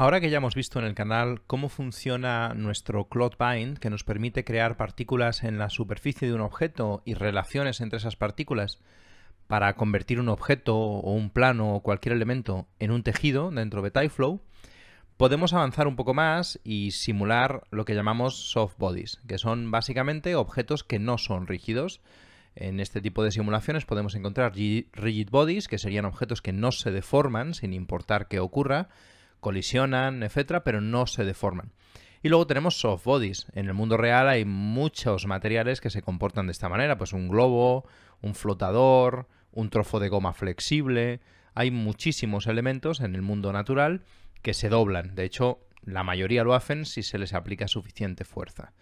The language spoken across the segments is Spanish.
Ahora que ya hemos visto en el canal cómo funciona nuestro bind, que nos permite crear partículas en la superficie de un objeto y relaciones entre esas partículas para convertir un objeto o un plano o cualquier elemento en un tejido dentro de TypeFlow, podemos avanzar un poco más y simular lo que llamamos soft bodies, que son básicamente objetos que no son rígidos. En este tipo de simulaciones podemos encontrar rigid bodies, que serían objetos que no se deforman sin importar qué ocurra, colisionan, etcétera, pero no se deforman. Y luego tenemos soft bodies. En el mundo real hay muchos materiales que se comportan de esta manera, pues un globo, un flotador, un trozo de goma flexible. Hay muchísimos elementos en el mundo natural que se doblan. De hecho, la mayoría lo hacen si se les aplica suficiente fuerza.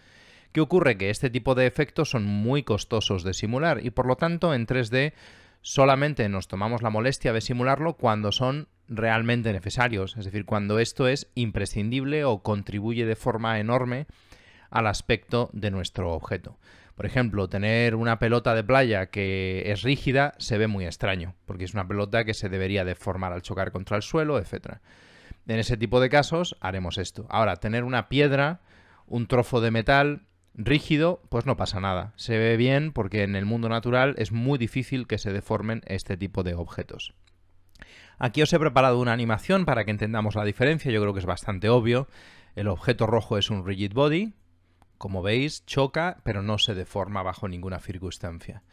¿Qué ocurre? Que este tipo de efectos son muy costosos de simular y por lo tanto en 3D solamente nos tomamos la molestia de simularlo cuando son realmente necesarios, es decir, cuando esto es imprescindible o contribuye de forma enorme al aspecto de nuestro objeto. Por ejemplo, tener una pelota de playa que es rígida se ve muy extraño, porque es una pelota que se debería deformar al chocar contra el suelo, etc. En ese tipo de casos haremos esto. Ahora, tener una piedra, un trozo de metal rígido, pues no pasa nada. Se ve bien porque en el mundo natural es muy difícil que se deformen este tipo de objetos. Aquí os he preparado una animación para que entendamos la diferencia, yo creo que es bastante obvio. El objeto rojo es un rigid body, como veis, choca, pero no se deforma bajo ninguna circunstancia.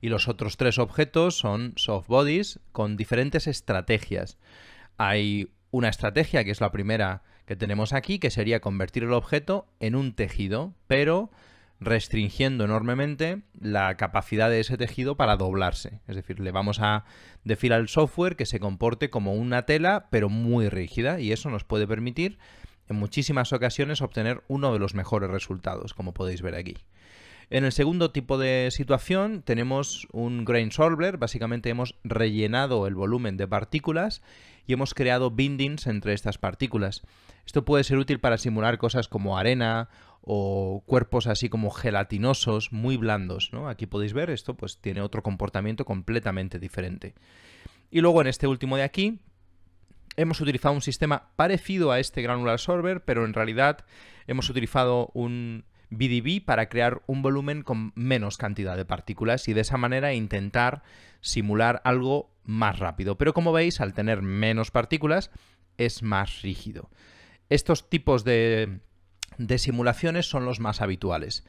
Y los otros tres objetos son soft bodies con diferentes estrategias. Hay una estrategia que es la primera que tenemos aquí, que sería convertir el objeto en un tejido, pero restringiendo enormemente la capacidad de ese tejido para doblarse. Es decir, le vamos a decir al software que se comporte como una tela, pero muy rígida, y eso nos puede permitir en muchísimas ocasiones obtener uno de los mejores resultados, como podéis ver aquí. En el segundo tipo de situación tenemos un grain solver, básicamente hemos rellenado el volumen de partículas y hemos creado bindings entre estas partículas. Esto puede ser útil para simular cosas como arena o cuerpos así como gelatinosos, muy blandos, Aquí podéis ver, esto pues tiene otro comportamiento completamente diferente. Y luego en este último de aquí hemos utilizado un sistema parecido a este granular absorber, pero en realidad hemos utilizado un BDB para crear un volumen con menos cantidad de partículas y de esa manera intentar simular algo más rápido. Pero como veis, al tener menos partículas es más rígido. Estos tipos de de simulaciones son los más habituales.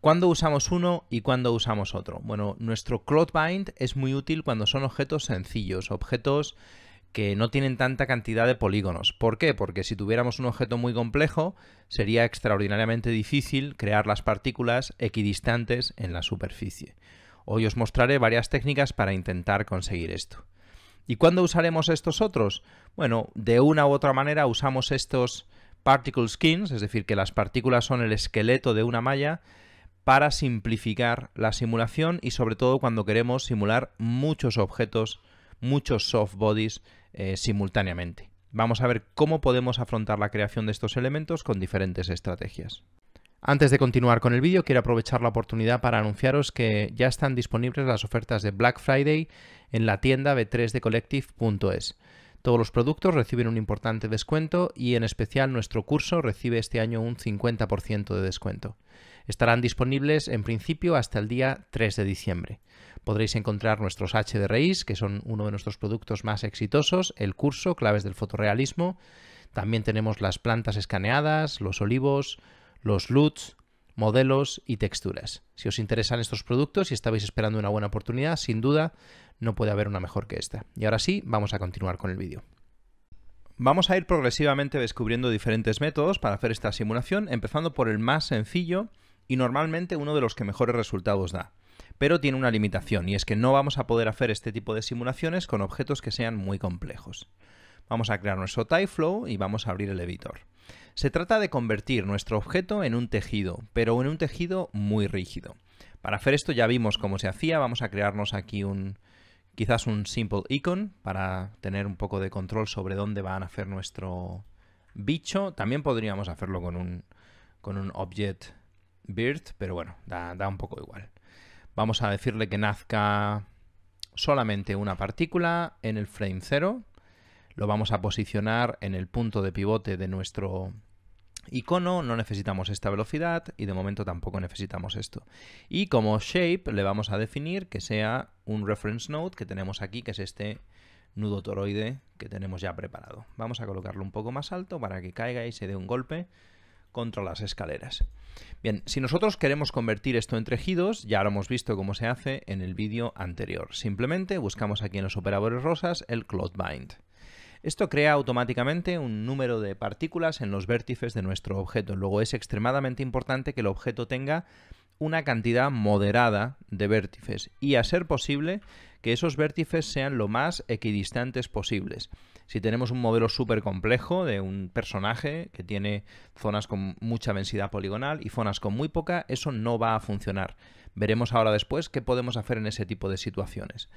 ¿Cuándo usamos uno y cuándo usamos otro? Bueno, nuestro CloudBind es muy útil cuando son objetos sencillos, objetos que no tienen tanta cantidad de polígonos. ¿Por qué? Porque si tuviéramos un objeto muy complejo, sería extraordinariamente difícil crear las partículas equidistantes en la superficie. Hoy os mostraré varias técnicas para intentar conseguir esto. ¿Y cuándo usaremos estos otros? Bueno, de una u otra manera usamos estos particle skins, es decir, que las partículas son el esqueleto de una malla, para simplificar la simulación y sobre todo cuando queremos simular muchos objetos, muchos soft bodies eh, simultáneamente. Vamos a ver cómo podemos afrontar la creación de estos elementos con diferentes estrategias. Antes de continuar con el vídeo, quiero aprovechar la oportunidad para anunciaros que ya están disponibles las ofertas de Black Friday en la tienda b3dcollective.es. Todos los productos reciben un importante descuento y en especial nuestro curso recibe este año un 50% de descuento. Estarán disponibles en principio hasta el día 3 de diciembre. Podréis encontrar nuestros HDRIs, que son uno de nuestros productos más exitosos, el curso Claves del Fotorealismo. También tenemos las plantas escaneadas, los olivos, los LUTs, modelos y texturas. Si os interesan estos productos y estabais esperando una buena oportunidad, sin duda no puede haber una mejor que esta. Y ahora sí, vamos a continuar con el vídeo. Vamos a ir progresivamente descubriendo diferentes métodos para hacer esta simulación, empezando por el más sencillo y normalmente uno de los que mejores resultados da. Pero tiene una limitación y es que no vamos a poder hacer este tipo de simulaciones con objetos que sean muy complejos. Vamos a crear nuestro Typeflow y vamos a abrir el editor. Se trata de convertir nuestro objeto en un tejido, pero en un tejido muy rígido. Para hacer esto ya vimos cómo se hacía, vamos a crearnos aquí un, quizás un simple icon para tener un poco de control sobre dónde va a hacer nuestro bicho. También podríamos hacerlo con un, con un object birth, pero bueno, da, da un poco igual. Vamos a decirle que nazca solamente una partícula en el frame 0. Lo vamos a posicionar en el punto de pivote de nuestro icono, no necesitamos esta velocidad y de momento tampoco necesitamos esto. Y como shape le vamos a definir que sea un reference node que tenemos aquí, que es este nudo toroide que tenemos ya preparado. Vamos a colocarlo un poco más alto para que caiga y se dé un golpe contra las escaleras. Bien, si nosotros queremos convertir esto en tejidos, ya lo hemos visto cómo se hace en el vídeo anterior. Simplemente buscamos aquí en los operadores rosas el cloth bind. Esto crea automáticamente un número de partículas en los vértices de nuestro objeto. Luego es extremadamente importante que el objeto tenga una cantidad moderada de vértices y a ser posible que esos vértices sean lo más equidistantes posibles. Si tenemos un modelo súper complejo de un personaje que tiene zonas con mucha densidad poligonal y zonas con muy poca, eso no va a funcionar. Veremos ahora después qué podemos hacer en ese tipo de situaciones.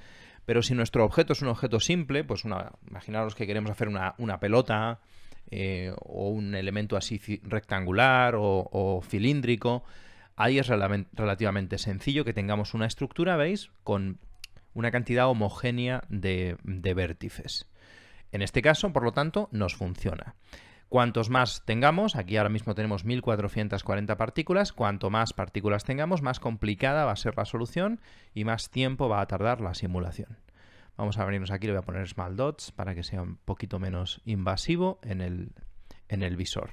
Pero si nuestro objeto es un objeto simple, pues imaginaros que queremos hacer una, pelota eh, o un elemento así rectangular o, cilíndrico, ahí es relativamente sencillo que tengamos una estructura, ¿veis? Con una cantidad homogénea de vértices. En este caso, por lo tanto, nos funciona. Cuantos más tengamos, aquí ahora mismo tenemos 1440 partículas, cuanto más partículas tengamos, más complicada va a ser la solución y más tiempo va a tardar la simulación. Vamos a venirnos aquí, le voy a poner small dots para que sea un poquito menos invasivo en el, visor.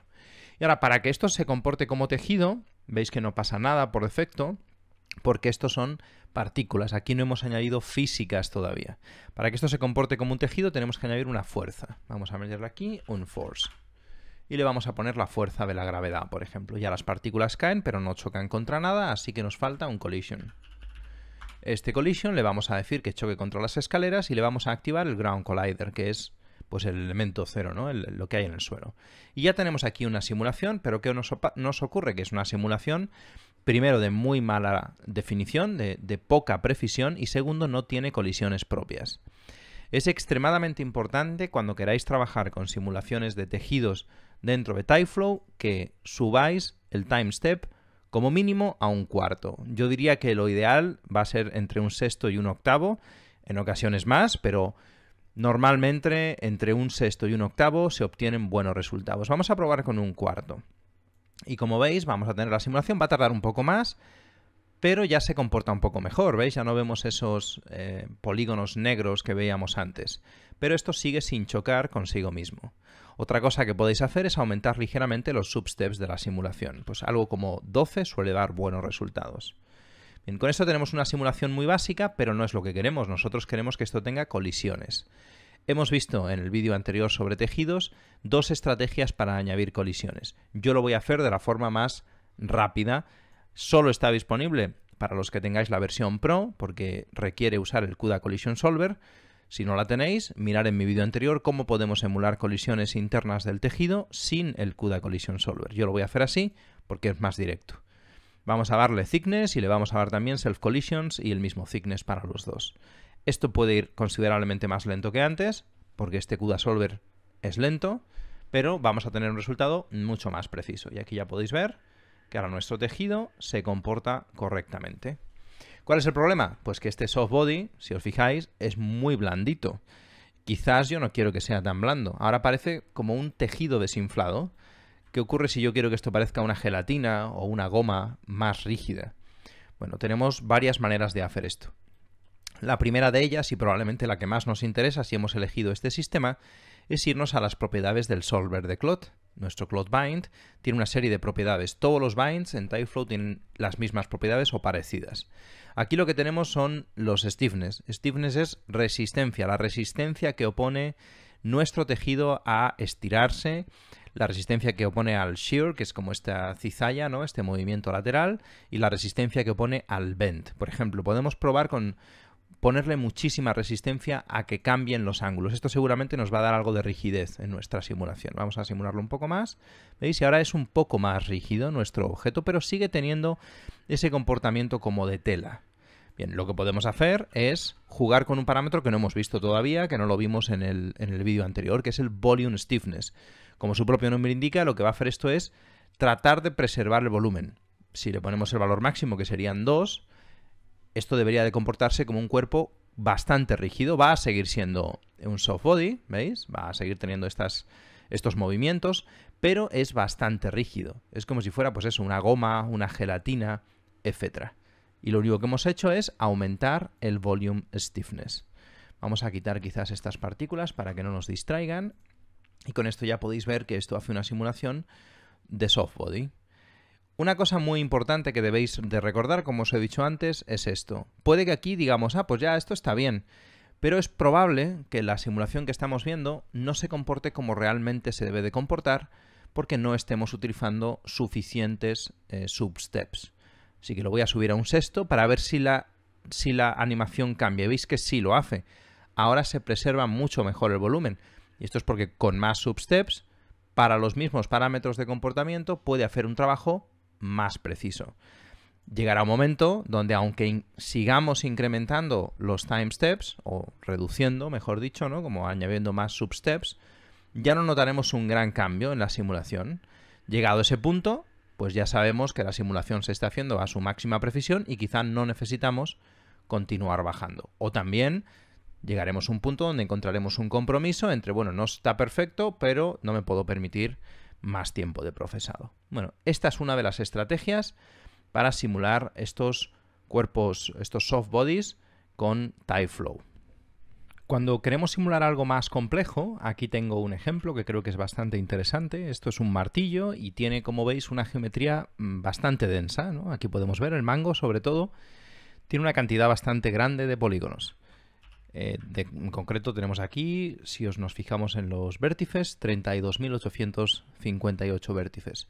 Y ahora, para que esto se comporte como tejido, veis que no pasa nada por defecto, porque estos son partículas, aquí no hemos añadido físicas todavía. Para que esto se comporte como un tejido tenemos que añadir una fuerza. Vamos a meterla aquí, un force y le vamos a poner la fuerza de la gravedad, por ejemplo. Ya las partículas caen, pero no chocan contra nada, así que nos falta un collision. Este collision le vamos a decir que choque contra las escaleras y le vamos a activar el ground collider, que es pues el elemento cero, ¿no? lo que hay en el suelo. Y ya tenemos aquí una simulación, pero ¿qué nos, nos ocurre? Que es una simulación, primero, de muy mala definición, de poca precisión, y segundo, no tiene colisiones propias. Es extremadamente importante cuando queráis trabajar con simulaciones de tejidos dentro de TypeFlow que subáis el time step como mínimo a un cuarto. Yo diría que lo ideal va a ser entre un sexto y un octavo, en ocasiones más, pero normalmente entre un sexto y un octavo se obtienen buenos resultados. Vamos a probar con un cuarto. Y como veis, vamos a tener la simulación, va a tardar un poco más, pero ya se comporta un poco mejor, ¿veis? Ya no vemos esos eh, polígonos negros que veíamos antes, pero esto sigue sin chocar consigo mismo. Otra cosa que podéis hacer es aumentar ligeramente los substeps de la simulación, pues algo como 12 suele dar buenos resultados. Bien, con esto tenemos una simulación muy básica, pero no es lo que queremos, nosotros queremos que esto tenga colisiones. Hemos visto en el vídeo anterior sobre tejidos dos estrategias para añadir colisiones. Yo lo voy a hacer de la forma más rápida, Solo está disponible para los que tengáis la versión Pro, porque requiere usar el CUDA Collision Solver. Si no la tenéis, mirar en mi vídeo anterior cómo podemos emular colisiones internas del tejido sin el CUDA Collision Solver. Yo lo voy a hacer así porque es más directo. Vamos a darle thickness y le vamos a dar también self collisions y el mismo thickness para los dos. Esto puede ir considerablemente más lento que antes, porque este CUDA Solver es lento, pero vamos a tener un resultado mucho más preciso. Y aquí ya podéis ver que ahora nuestro tejido se comporta correctamente. ¿Cuál es el problema? Pues que este soft body, si os fijáis, es muy blandito. Quizás yo no quiero que sea tan blando. Ahora parece como un tejido desinflado. ¿Qué ocurre si yo quiero que esto parezca una gelatina o una goma más rígida? Bueno, tenemos varias maneras de hacer esto. La primera de ellas, y probablemente la que más nos interesa si hemos elegido este sistema, es irnos a las propiedades del solver de Clot. Nuestro Cloud Bind tiene una serie de propiedades. Todos los binds en Typeflow tienen las mismas propiedades o parecidas. Aquí lo que tenemos son los stiffness. Stiffness es resistencia, la resistencia que opone nuestro tejido a estirarse, la resistencia que opone al shear, que es como esta cizalla, ¿no? este movimiento lateral, y la resistencia que opone al bend. Por ejemplo, podemos probar con ponerle muchísima resistencia a que cambien los ángulos. Esto seguramente nos va a dar algo de rigidez en nuestra simulación. Vamos a simularlo un poco más. ¿Veis? Y ahora es un poco más rígido nuestro objeto, pero sigue teniendo ese comportamiento como de tela. Bien, lo que podemos hacer es jugar con un parámetro que no hemos visto todavía, que no lo vimos en el, en el vídeo anterior, que es el volume stiffness. Como su propio nombre indica, lo que va a hacer esto es tratar de preservar el volumen. Si le ponemos el valor máximo, que serían 2, esto debería de comportarse como un cuerpo bastante rígido, va a seguir siendo un soft body, ¿veis? Va a seguir teniendo estas, estos movimientos, pero es bastante rígido. Es como si fuera, pues eso, una goma, una gelatina, etc. Y lo único que hemos hecho es aumentar el volume stiffness. Vamos a quitar quizás estas partículas para que no nos distraigan. Y con esto ya podéis ver que esto hace una simulación de soft body. Una cosa muy importante que debéis de recordar, como os he dicho antes, es esto. Puede que aquí digamos, ah, pues ya esto está bien, pero es probable que la simulación que estamos viendo no se comporte como realmente se debe de comportar porque no estemos utilizando suficientes eh, substeps. Así que lo voy a subir a un sexto para ver si la, si la animación cambia. Veis que sí lo hace. Ahora se preserva mucho mejor el volumen. Y esto es porque con más substeps, para los mismos parámetros de comportamiento, puede hacer un trabajo más preciso. Llegará un momento donde aunque sigamos incrementando los time steps, o reduciendo, mejor dicho, ¿no? como añadiendo más substeps, ya no notaremos un gran cambio en la simulación. Llegado ese punto, pues ya sabemos que la simulación se está haciendo a su máxima precisión y quizá no necesitamos continuar bajando. O también llegaremos a un punto donde encontraremos un compromiso entre, bueno, no está perfecto, pero no me puedo permitir más tiempo de procesado. Bueno, esta es una de las estrategias para simular estos cuerpos, estos soft bodies con Flow. Cuando queremos simular algo más complejo, aquí tengo un ejemplo que creo que es bastante interesante. Esto es un martillo y tiene, como veis, una geometría mm, bastante densa. Aquí podemos ver el mango, sobre todo, tiene una cantidad bastante grande de polígonos. Eh, en concreto tenemos aquí, si os nos fijamos en los vértices, 32.858 vértices.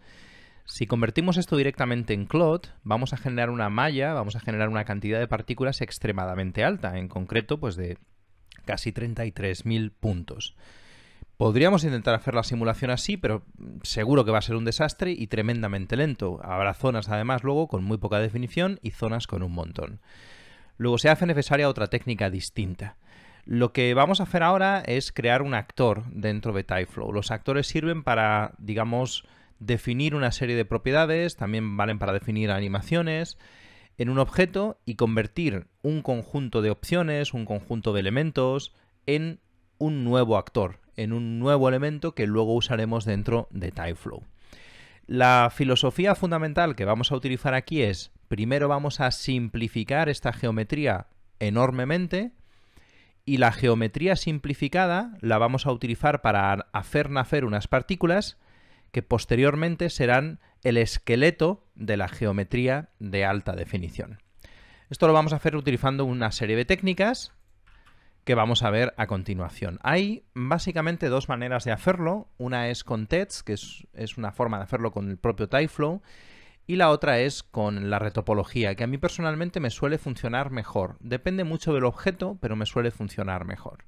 Si convertimos esto directamente en clot, vamos a generar una malla, vamos a generar una cantidad de partículas extremadamente alta, en concreto pues de casi 33.000 puntos. Podríamos intentar hacer la simulación así, pero seguro que va a ser un desastre y tremendamente lento. Habrá zonas además luego con muy poca definición y zonas con un montón luego se hace necesaria otra técnica distinta. Lo que vamos a hacer ahora es crear un actor dentro de Typeflow. Los actores sirven para, digamos, definir una serie de propiedades, también valen para definir animaciones en un objeto y convertir un conjunto de opciones, un conjunto de elementos, en un nuevo actor, en un nuevo elemento que luego usaremos dentro de Typeflow. La filosofía fundamental que vamos a utilizar aquí es, primero vamos a simplificar esta geometría enormemente y la geometría simplificada la vamos a utilizar para hacer nacer unas partículas que posteriormente serán el esqueleto de la geometría de alta definición. Esto lo vamos a hacer utilizando una serie de técnicas que vamos a ver a continuación. Hay básicamente dos maneras de hacerlo. Una es con TEDS, que es, una forma de hacerlo con el propio TypeFlow, y la otra es con la retopología, que a mí personalmente me suele funcionar mejor. Depende mucho del objeto, pero me suele funcionar mejor.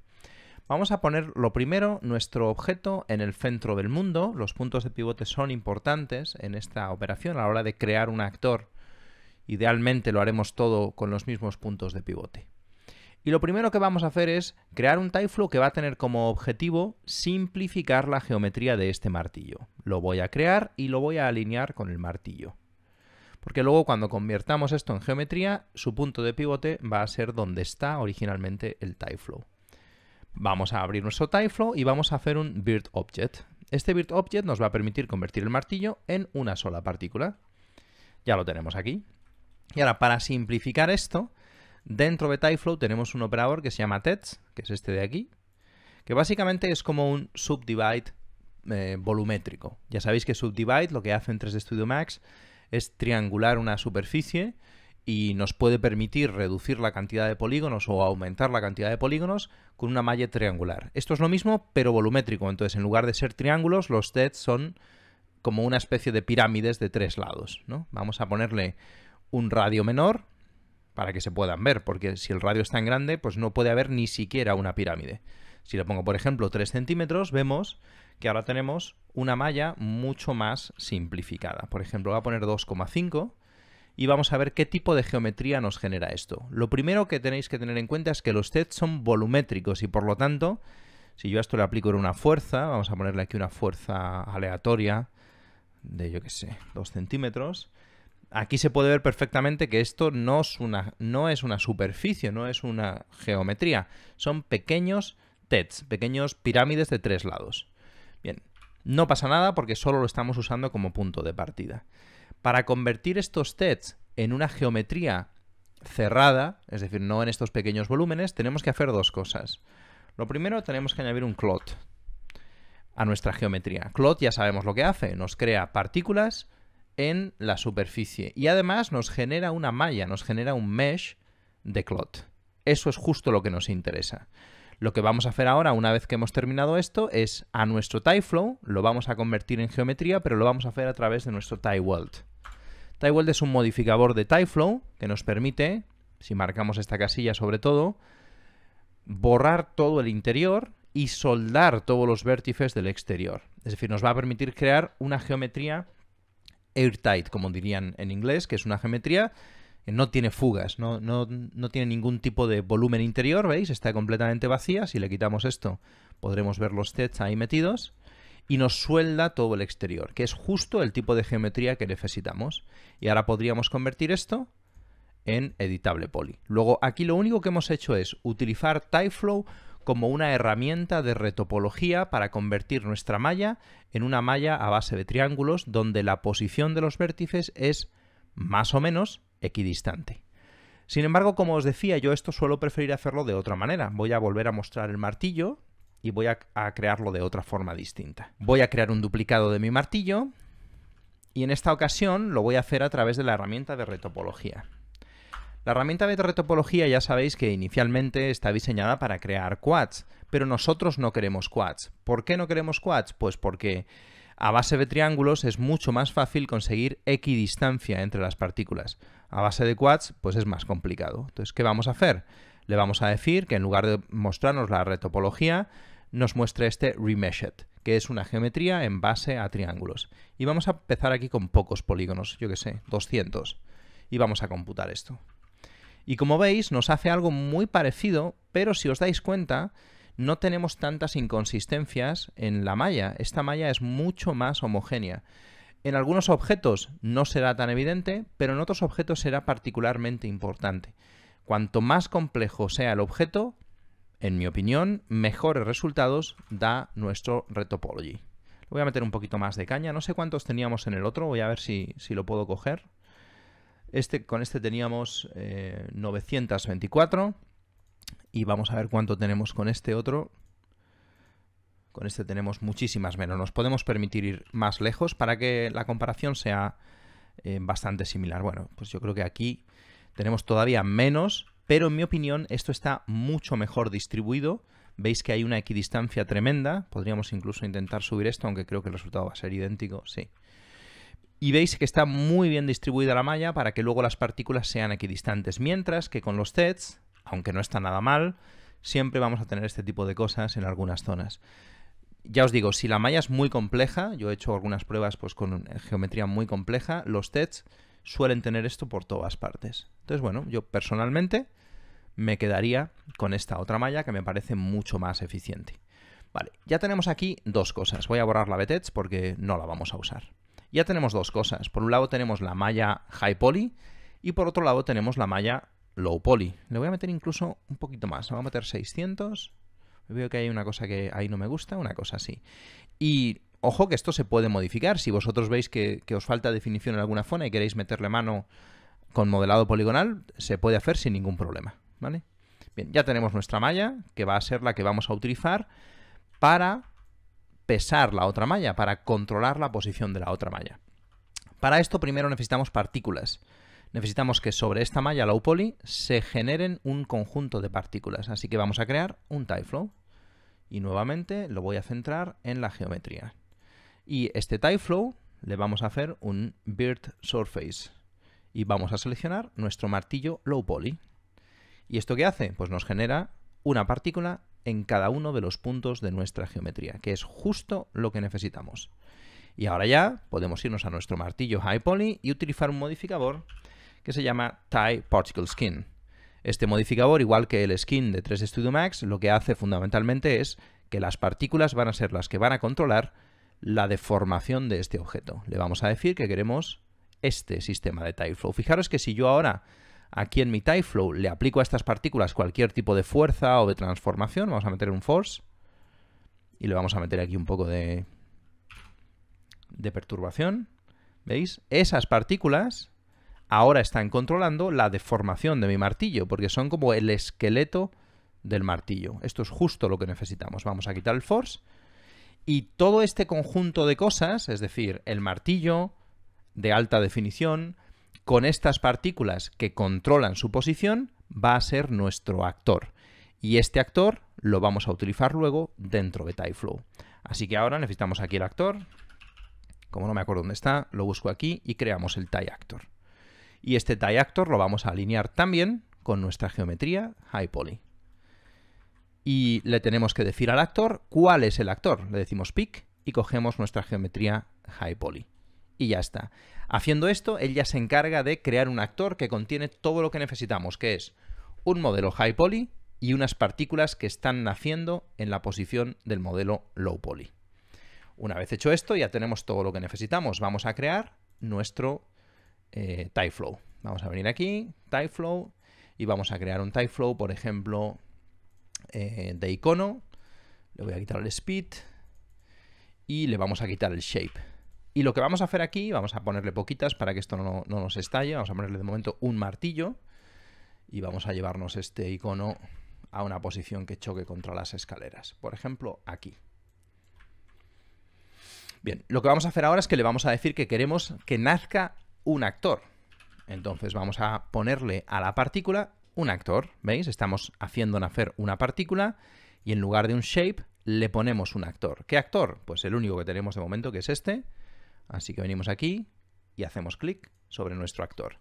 Vamos a poner lo primero, nuestro objeto en el centro del mundo. Los puntos de pivote son importantes en esta operación a la hora de crear un actor. Idealmente lo haremos todo con los mismos puntos de pivote. Y lo primero que vamos a hacer es crear un Typeflow que va a tener como objetivo simplificar la geometría de este martillo. Lo voy a crear y lo voy a alinear con el martillo. Porque luego cuando convirtamos esto en geometría, su punto de pivote va a ser donde está originalmente el Typeflow. Vamos a abrir nuestro Typeflow y vamos a hacer un Bird Object. Este Bird Object nos va a permitir convertir el martillo en una sola partícula. Ya lo tenemos aquí. Y ahora, para simplificar esto, Dentro de TypeFlow tenemos un operador que se llama TETS, que es este de aquí, que básicamente es como un subdivide eh, volumétrico. Ya sabéis que subdivide lo que hace en 3D Studio Max es triangular una superficie y nos puede permitir reducir la cantidad de polígonos o aumentar la cantidad de polígonos con una malla triangular. Esto es lo mismo, pero volumétrico. Entonces, en lugar de ser triángulos, los TETS son como una especie de pirámides de tres lados. ¿no? Vamos a ponerle un radio menor, para que se puedan ver, porque si el radio es tan grande, pues no puede haber ni siquiera una pirámide. Si le pongo, por ejemplo, 3 centímetros, vemos que ahora tenemos una malla mucho más simplificada. Por ejemplo, voy a poner 2,5 y vamos a ver qué tipo de geometría nos genera esto. Lo primero que tenéis que tener en cuenta es que los sets son volumétricos y por lo tanto, si yo esto le aplico una fuerza, vamos a ponerle aquí una fuerza aleatoria de, yo qué sé, 2 centímetros, aquí se puede ver perfectamente que esto no es una, no es una superficie, no es una geometría. Son pequeños tets, pequeños pirámides de tres lados. Bien, no pasa nada porque solo lo estamos usando como punto de partida. Para convertir estos tets en una geometría cerrada, es decir, no en estos pequeños volúmenes, tenemos que hacer dos cosas. Lo primero, tenemos que añadir un clot a nuestra geometría. Clot ya sabemos lo que hace, nos crea partículas en la superficie. Y además nos genera una malla, nos genera un mesh de clot. Eso es justo lo que nos interesa. Lo que vamos a hacer ahora, una vez que hemos terminado esto, es a nuestro TieFlow, lo vamos a convertir en geometría, pero lo vamos a hacer a través de nuestro Tie world es un modificador de TieFlow que nos permite, si marcamos esta casilla sobre todo, borrar todo el interior y soldar todos los vértices del exterior. Es decir, nos va a permitir crear una geometría airtight, como dirían en inglés, que es una geometría que eh, no tiene fugas, no, tiene ningún tipo de volumen interior, ¿veis? Está completamente vacía, si le quitamos esto podremos ver los sets ahí metidos y nos suelda todo el exterior, que es justo el tipo de geometría que necesitamos. Y ahora podríamos convertir esto en editable poly. Luego aquí lo único que hemos hecho es utilizar Typeflow como una herramienta de retopología para convertir nuestra malla en una malla a base de triángulos donde la posición de los vértices es más o menos equidistante. Sin embargo, como os decía, yo esto suelo preferir hacerlo de otra manera. Voy a volver a mostrar el martillo y voy a, crearlo de otra forma distinta. Voy a crear un duplicado de mi martillo y en esta ocasión lo voy a hacer a través de la herramienta de retopología. La herramienta de retopología ya sabéis que inicialmente está diseñada para crear quads, pero nosotros no queremos quads. ¿Por qué no queremos quads? Pues porque a base de triángulos es mucho más fácil conseguir equidistancia entre las partículas. A base de quads, pues es más complicado. Entonces, ¿qué vamos a hacer? Le vamos a decir que en lugar de mostrarnos la retopología, nos muestre este remeshed, que es una geometría en base a triángulos. Y vamos a empezar aquí con pocos polígonos, yo que sé, 200. Y vamos a computar esto. Y como veis, nos hace algo muy parecido, pero si os dais cuenta, no tenemos tantas inconsistencias en la malla. Esta malla es mucho más homogénea. En algunos objetos no será tan evidente, pero en otros objetos será particularmente importante. Cuanto más complejo sea el objeto, en mi opinión, mejores resultados da nuestro Retopology. voy a meter un poquito más de caña. No sé cuántos teníamos en el otro. Voy a ver si, si lo puedo coger. Este, con este teníamos 924 eh, y vamos a ver cuánto tenemos con este otro. Con este tenemos muchísimas menos. Nos podemos permitir ir más lejos para que la comparación sea eh, bastante similar. Bueno, pues yo creo que aquí tenemos todavía menos, pero en mi opinión esto está mucho mejor distribuido. Veis que hay una equidistancia tremenda. Podríamos incluso intentar subir esto, aunque creo que el resultado va a ser idéntico. Sí y veis que está muy bien distribuida la malla para que luego las partículas sean equidistantes, mientras que con los TEDs, aunque no está nada mal, siempre vamos a tener este tipo de cosas en algunas zonas. Ya os digo, si la malla es muy compleja, yo he hecho algunas pruebas pues, con geometría muy compleja, los TEDs suelen tener esto por todas partes. Entonces, bueno, yo personalmente me quedaría con esta otra malla que me parece mucho más eficiente. Vale, ya tenemos aquí dos cosas. Voy a borrar la BTEDs porque no la vamos a usar ya tenemos dos cosas. Por un lado tenemos la malla high poly y por otro lado tenemos la malla low poly. Le voy a meter incluso un poquito más. Le voy a meter 600. Veo que hay una cosa que ahí no me gusta, una cosa así. Y ojo que esto se puede modificar. Si vosotros veis que, os falta definición en alguna zona y queréis meterle mano con modelado poligonal, se puede hacer sin ningún problema. ¿vale? ya tenemos nuestra malla, que va a ser la que vamos a utilizar para pesar la otra malla, para controlar la posición de la otra malla. Para esto primero necesitamos partículas. Necesitamos que sobre esta malla low poly se generen un conjunto de partículas. Así que vamos a crear un tie flow. Y nuevamente lo voy a centrar en la geometría. Y este tie flow le vamos a hacer un bird surface. Y vamos a seleccionar nuestro martillo low poly. ¿Y esto qué hace? Pues nos genera una partícula en cada uno de los puntos de nuestra geometría, que es justo lo que necesitamos. Y ahora ya podemos irnos a nuestro martillo High Poly y utilizar un modificador que se llama Tie Particle Skin. Este modificador, igual que el skin de 3 Studio Max, lo que hace fundamentalmente es que las partículas van a ser las que van a controlar la deformación de este objeto. Le vamos a decir que queremos este sistema de Flow. Fijaros que si yo ahora Aquí en mi TypeFlow le aplico a estas partículas cualquier tipo de fuerza o de transformación. Vamos a meter un force. Y le vamos a meter aquí un poco de, de perturbación. ¿Veis? Esas partículas ahora están controlando la deformación de mi martillo, porque son como el esqueleto del martillo. Esto es justo lo que necesitamos. Vamos a quitar el force. Y todo este conjunto de cosas, es decir, el martillo de alta definición, con estas partículas que controlan su posición va a ser nuestro actor. Y este actor lo vamos a utilizar luego dentro de flow Así que ahora necesitamos aquí el actor. Como no me acuerdo dónde está, lo busco aquí y creamos el Actor. Y este Actor lo vamos a alinear también con nuestra geometría Poly. Y le tenemos que decir al actor cuál es el actor. Le decimos pick y cogemos nuestra geometría Poly y ya está. Haciendo esto, él ya se encarga de crear un actor que contiene todo lo que necesitamos, que es un modelo high poly y unas partículas que están naciendo en la posición del modelo low poly. Una vez hecho esto, ya tenemos todo lo que necesitamos. Vamos a crear nuestro eh, Flow. Vamos a venir aquí, Flow y vamos a crear un Flow, por ejemplo, eh, de icono. Le voy a quitar el speed y le vamos a quitar el shape. Y lo que vamos a hacer aquí, vamos a ponerle poquitas para que esto no, nos estalle, vamos a ponerle de momento un martillo y vamos a llevarnos este icono a una posición que choque contra las escaleras, por ejemplo aquí. Bien, lo que vamos a hacer ahora es que le vamos a decir que queremos que nazca un actor. Entonces vamos a ponerle a la partícula un actor, ¿veis? Estamos haciendo nacer una partícula y en lugar de un shape le ponemos un actor. ¿Qué actor? Pues el único que tenemos de momento que es este, Así que venimos aquí y hacemos clic sobre nuestro actor.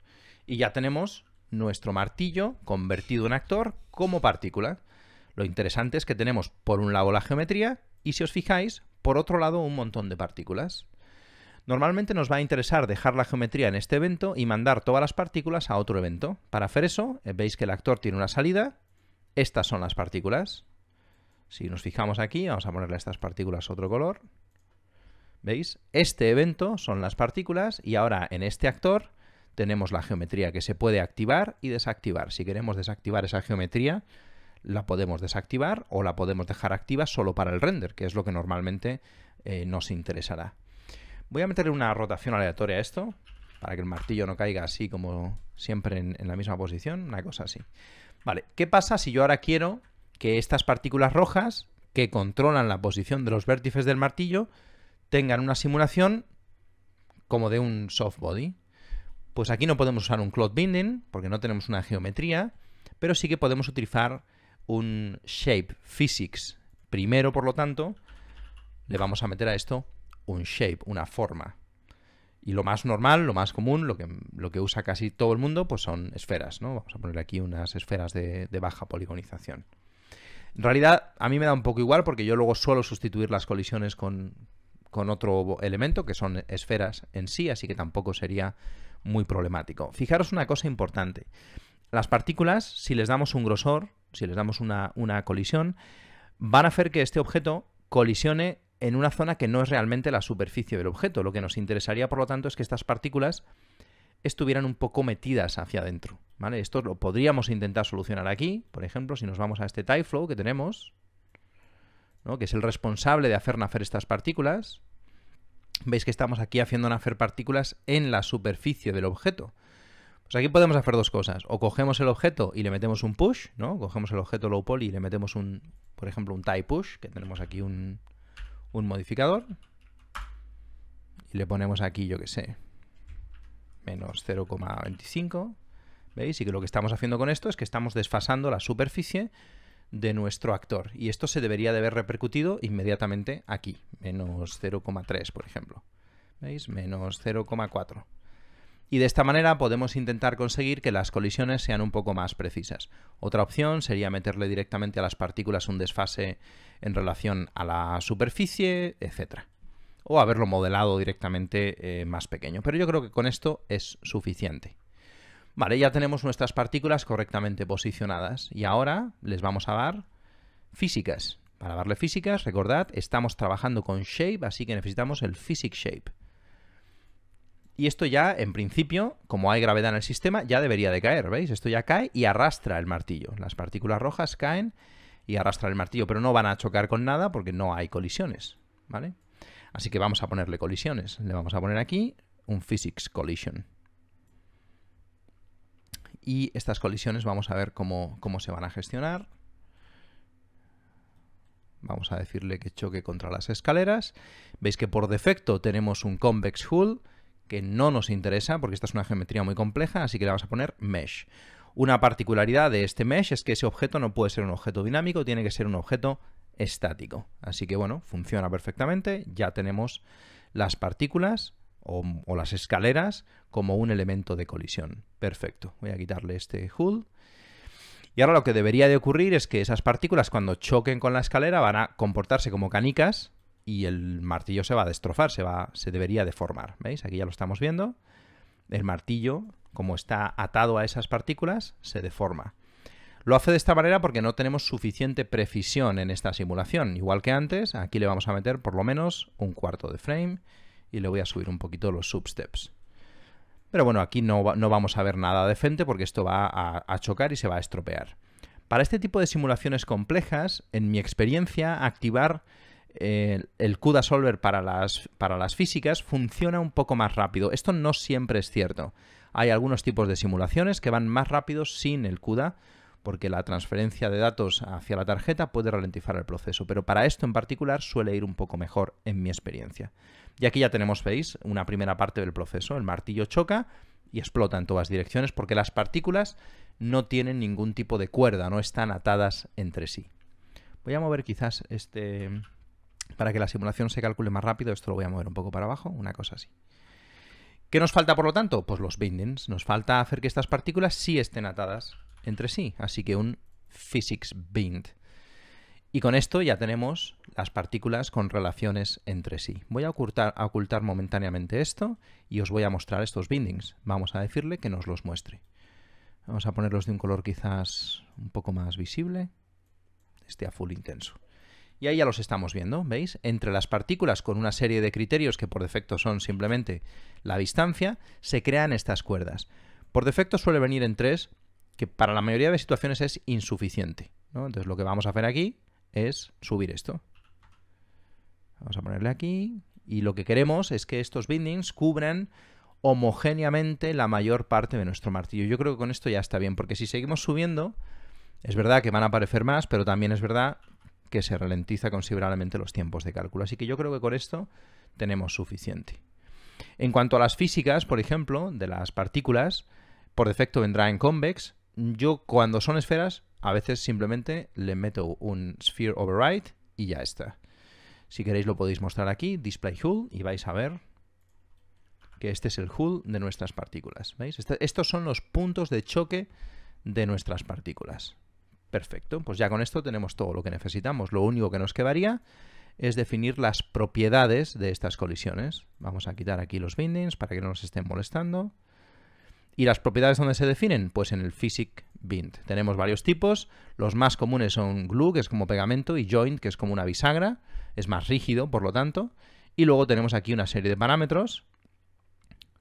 Y ya tenemos nuestro martillo convertido en actor como partícula. Lo interesante es que tenemos por un lado la geometría y si os fijáis, por otro lado un montón de partículas. Normalmente nos va a interesar dejar la geometría en este evento y mandar todas las partículas a otro evento. Para hacer eso, eh, veis que el actor tiene una salida. Estas son las partículas. Si nos fijamos aquí, vamos a ponerle a estas partículas otro color. ¿Veis? Este evento son las partículas y ahora en este actor tenemos la geometría que se puede activar y desactivar. Si queremos desactivar esa geometría, la podemos desactivar o la podemos dejar activa solo para el render, que es lo que normalmente eh, nos interesará. Voy a meterle una rotación aleatoria a esto, para que el martillo no caiga así como siempre en, en la misma posición, una cosa así. Vale, ¿qué pasa si yo ahora quiero que estas partículas rojas, que controlan la posición de los vértices del martillo, tengan una simulación como de un soft body. Pues aquí no podemos usar un cloud binding porque no tenemos una geometría, pero sí que podemos utilizar un shape physics. Primero, por lo tanto, le vamos a meter a esto un shape, una forma. Y lo más normal, lo más común, lo que, lo que usa casi todo el mundo, pues son esferas, ¿no? Vamos a poner aquí unas esferas de baja poligonización. En realidad, a mí me da un poco igual porque yo luego suelo sustituir las colisiones con, con otro elemento que son esferas en sí, así que tampoco sería muy problemático. Fijaros una cosa importante. Las partículas, si les damos un grosor, si les damos una, colisión, van a hacer que este objeto colisione en una zona que no es realmente la superficie del objeto. Lo que nos interesaría, por lo tanto, es que estas partículas estuvieran un poco metidas hacia adentro. ¿vale? Esto lo podríamos intentar solucionar aquí, por ejemplo, si nos vamos a este flow que tenemos, que es el responsable de hacer nacer estas partículas. Veis que estamos aquí haciendo nacer partículas en la superficie del objeto. Pues aquí podemos hacer dos cosas. O cogemos el objeto y le metemos un push, ¿no? Cogemos el objeto low poly y le metemos un, por ejemplo, un type push, que tenemos aquí un, un modificador. Y le ponemos aquí, yo que sé, menos 0,25. ¿Veis? Y que lo que estamos haciendo con esto es que estamos desfasando la superficie de nuestro actor. Y esto se debería de haber repercutido inmediatamente aquí, menos 0,3, por ejemplo. ¿Veis? Menos 0,4. Y de esta manera podemos intentar conseguir que las colisiones sean un poco más precisas. Otra opción sería meterle directamente a las partículas un desfase en relación a la superficie, etcétera O haberlo modelado directamente eh, más pequeño. Pero yo creo que con esto es suficiente. Vale, ya tenemos nuestras partículas correctamente posicionadas y ahora les vamos a dar físicas. Para darle físicas, recordad, estamos trabajando con shape, así que necesitamos el physics shape. Y esto ya, en principio, como hay gravedad en el sistema, ya debería de caer, ¿veis? Esto ya cae y arrastra el martillo. Las partículas rojas caen y arrastran el martillo, pero no van a chocar con nada porque no hay colisiones, ¿vale? Así que vamos a ponerle colisiones. Le vamos a poner aquí un physics collision. Y estas colisiones vamos a ver cómo, se van a gestionar. Vamos a decirle que choque contra las escaleras. Veis que por defecto tenemos un convex hull que no nos interesa porque esta es una geometría muy compleja, así que le vamos a poner mesh. Una particularidad de este mesh es que ese objeto no puede ser un objeto dinámico, tiene que ser un objeto estático. Así que bueno, funciona perfectamente, ya tenemos las partículas o, las escaleras como un elemento de colisión. Perfecto. Voy a quitarle este HUD. Y ahora lo que debería de ocurrir es que esas partículas cuando choquen con la escalera van a comportarse como canicas y el martillo se va a destrozar, se, va, se debería deformar. ¿Veis? Aquí ya lo estamos viendo. El martillo, como está atado a esas partículas, se deforma. Lo hace de esta manera porque no tenemos suficiente precisión en esta simulación. Igual que antes, aquí le vamos a meter por lo menos un cuarto de frame y le voy a subir un poquito los substeps. Pero bueno, aquí no, vamos a ver nada de frente porque esto va a, chocar y se va a estropear. Para este tipo de simulaciones complejas, en mi experiencia, activar eh, el, CUDA Solver para las, para las físicas funciona un poco más rápido. Esto no siempre es cierto. Hay algunos tipos de simulaciones que van más rápido sin el CUDA porque la transferencia de datos hacia la tarjeta puede ralentizar el proceso, pero para esto en particular suele ir un poco mejor en mi experiencia. Y aquí ya tenemos, veis, una primera parte del proceso. El martillo choca y explota en todas direcciones porque las partículas no tienen ningún tipo de cuerda, no están atadas entre sí. Voy a mover quizás este... Para que la simulación se calcule más rápido, esto lo voy a mover un poco para abajo, una cosa así. ¿Qué nos falta, por lo tanto? Pues los bindings. Nos falta hacer que estas partículas sí estén atadas entre sí, así que un physics bind. Y con esto ya tenemos las partículas con relaciones entre sí. Voy a ocultar, ocultar momentáneamente esto y os voy a mostrar estos bindings. Vamos a decirle que nos los muestre. Vamos a ponerlos de un color quizás un poco más visible, este a full intenso. Y ahí ya los estamos viendo, ¿veis? Entre las partículas con una serie de criterios que por defecto son simplemente la distancia, se crean estas cuerdas. Por defecto suele venir en tres, que para la mayoría de situaciones es insuficiente. Entonces lo que vamos a hacer aquí es subir esto. Vamos a ponerle aquí. Y lo que queremos es que estos bindings cubran homogéneamente la mayor parte de nuestro martillo. Yo creo que con esto ya está bien, porque si seguimos subiendo, es verdad que van a aparecer más, pero también es verdad que se ralentiza considerablemente los tiempos de cálculo. Así que yo creo que con esto tenemos suficiente. En cuanto a las físicas, por ejemplo, de las partículas, por defecto vendrá en convex, yo cuando son esferas, a veces simplemente le meto un Sphere Override y ya está. Si queréis lo podéis mostrar aquí, Display Hull, y vais a ver que este es el hull de nuestras partículas. ¿Veis? Este, estos son los puntos de choque de nuestras partículas. Perfecto, pues ya con esto tenemos todo lo que necesitamos. Lo único que nos quedaría es definir las propiedades de estas colisiones. Vamos a quitar aquí los bindings para que no nos estén molestando. ¿Y las propiedades dónde se definen? Pues en el Physic Bind. Tenemos varios tipos. Los más comunes son glue, que es como pegamento, y joint, que es como una bisagra. Es más rígido, por lo tanto. Y luego tenemos aquí una serie de parámetros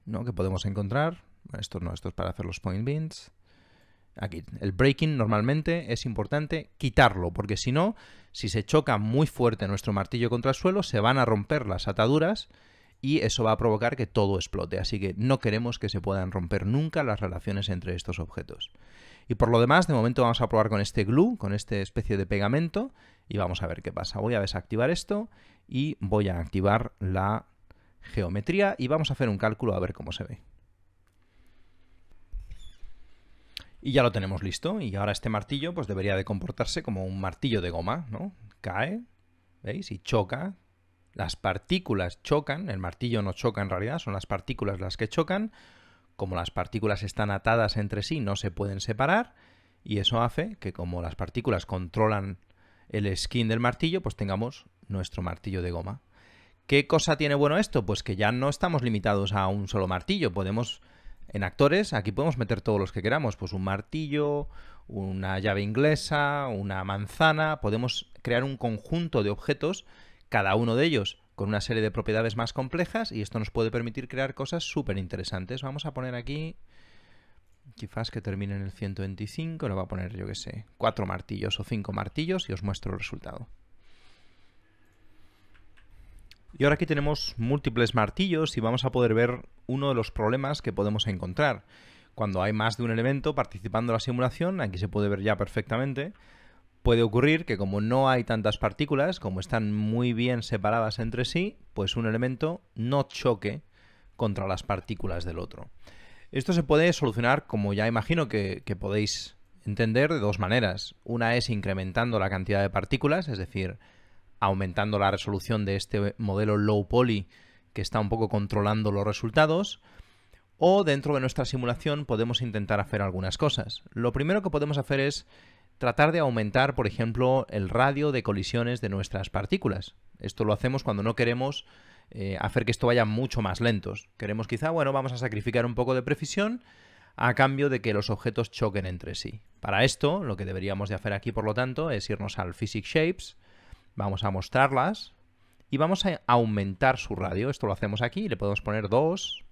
¿no? que podemos encontrar. Esto no, esto es para hacer los point binds. Aquí, el breaking normalmente es importante quitarlo, porque si no, si se choca muy fuerte nuestro martillo contra el suelo, se van a romper las ataduras y eso va a provocar que todo explote. Así que no queremos que se puedan romper nunca las relaciones entre estos objetos. Y por lo demás, de momento vamos a probar con este glue, con esta especie de pegamento, y vamos a ver qué pasa. Voy a desactivar esto y voy a activar la geometría y vamos a hacer un cálculo a ver cómo se ve. Y ya lo tenemos listo, y ahora este martillo pues debería de comportarse como un martillo de goma, ¿no? Cae, ¿veis? Y choca las partículas chocan, el martillo no choca en realidad, son las partículas las que chocan. Como las partículas están atadas entre sí, no se pueden separar. Y eso hace que como las partículas controlan el skin del martillo, pues tengamos nuestro martillo de goma. ¿Qué cosa tiene bueno esto? Pues que ya no estamos limitados a un solo martillo. Podemos, en actores, aquí podemos meter todos los que queramos. Pues un martillo, una llave inglesa, una manzana. Podemos crear un conjunto de objetos cada uno de ellos con una serie de propiedades más complejas y esto nos puede permitir crear cosas súper interesantes. Vamos a poner aquí quizás que termine en el 125, le voy a poner yo qué sé, cuatro martillos o cinco martillos y os muestro el resultado. Y ahora aquí tenemos múltiples martillos y vamos a poder ver uno de los problemas que podemos encontrar. Cuando hay más de un elemento participando en la simulación, aquí se puede ver ya perfectamente, Puede ocurrir que como no hay tantas partículas, como están muy bien separadas entre sí, pues un elemento no choque contra las partículas del otro. Esto se puede solucionar, como ya imagino que, podéis entender, de dos maneras. Una es incrementando la cantidad de partículas, es decir, aumentando la resolución de este modelo low poly que está un poco controlando los resultados. O dentro de nuestra simulación podemos intentar hacer algunas cosas. Lo primero que podemos hacer es tratar de aumentar, por ejemplo, el radio de colisiones de nuestras partículas. Esto lo hacemos cuando no queremos eh, hacer que esto vaya mucho más lentos. Queremos quizá, bueno, vamos a sacrificar un poco de precisión a cambio de que los objetos choquen entre sí. Para esto, lo que deberíamos de hacer aquí, por lo tanto, es irnos al Physics Shapes, vamos a mostrarlas y vamos a aumentar su radio. Esto lo hacemos aquí, le podemos poner 2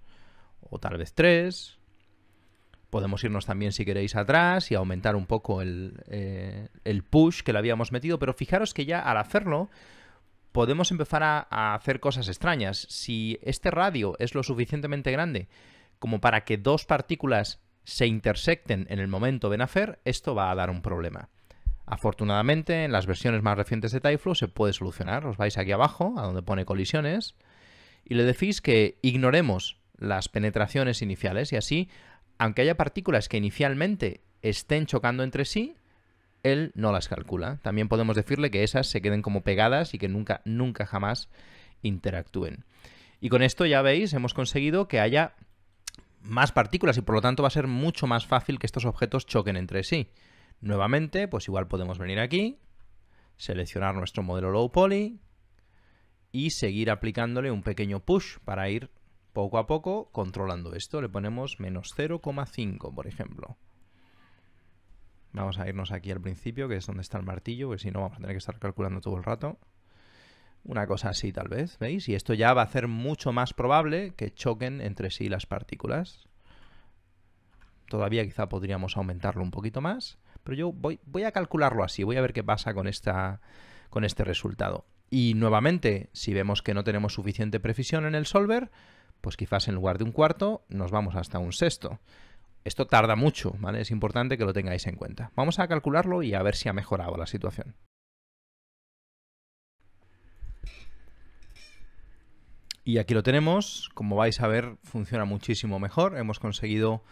o tal vez 3 Podemos irnos también, si queréis, atrás y aumentar un poco eh, el, push que le habíamos metido, pero fijaros que ya al hacerlo podemos empezar a, hacer cosas extrañas. Si este radio es lo suficientemente grande como para que dos partículas se intersecten en el momento de nacer, esto va a dar un problema. Afortunadamente, en las versiones más recientes de Tyflow se puede solucionar. Os vais aquí abajo, a donde pone colisiones, y le decís que ignoremos las penetraciones iniciales y así aunque haya partículas que inicialmente estén chocando entre sí, él no las calcula. También podemos decirle que esas se queden como pegadas y que nunca, nunca jamás interactúen. Y con esto ya veis, hemos conseguido que haya más partículas y por lo tanto va a ser mucho más fácil que estos objetos choquen entre sí. Nuevamente, pues igual podemos venir aquí, seleccionar nuestro modelo low poly y seguir aplicándole un pequeño push para ir poco a poco controlando esto. Le ponemos menos 0,5, por ejemplo. Vamos a irnos aquí al principio, que es donde está el martillo, porque si no vamos a tener que estar calculando todo el rato. Una cosa así tal vez, ¿veis? Y esto ya va a hacer mucho más probable que choquen entre sí las partículas. Todavía quizá podríamos aumentarlo un poquito más, pero yo voy, a calcularlo así, voy a ver qué pasa con, esta, con este resultado. Y nuevamente, si vemos que no tenemos suficiente precisión en el solver, pues quizás en lugar de un cuarto nos vamos hasta un sexto. Esto tarda mucho, ¿vale? Es importante que lo tengáis en cuenta. Vamos a calcularlo y a ver si ha mejorado la situación. Y aquí lo tenemos, como vais a ver, funciona muchísimo mejor. Hemos conseguido,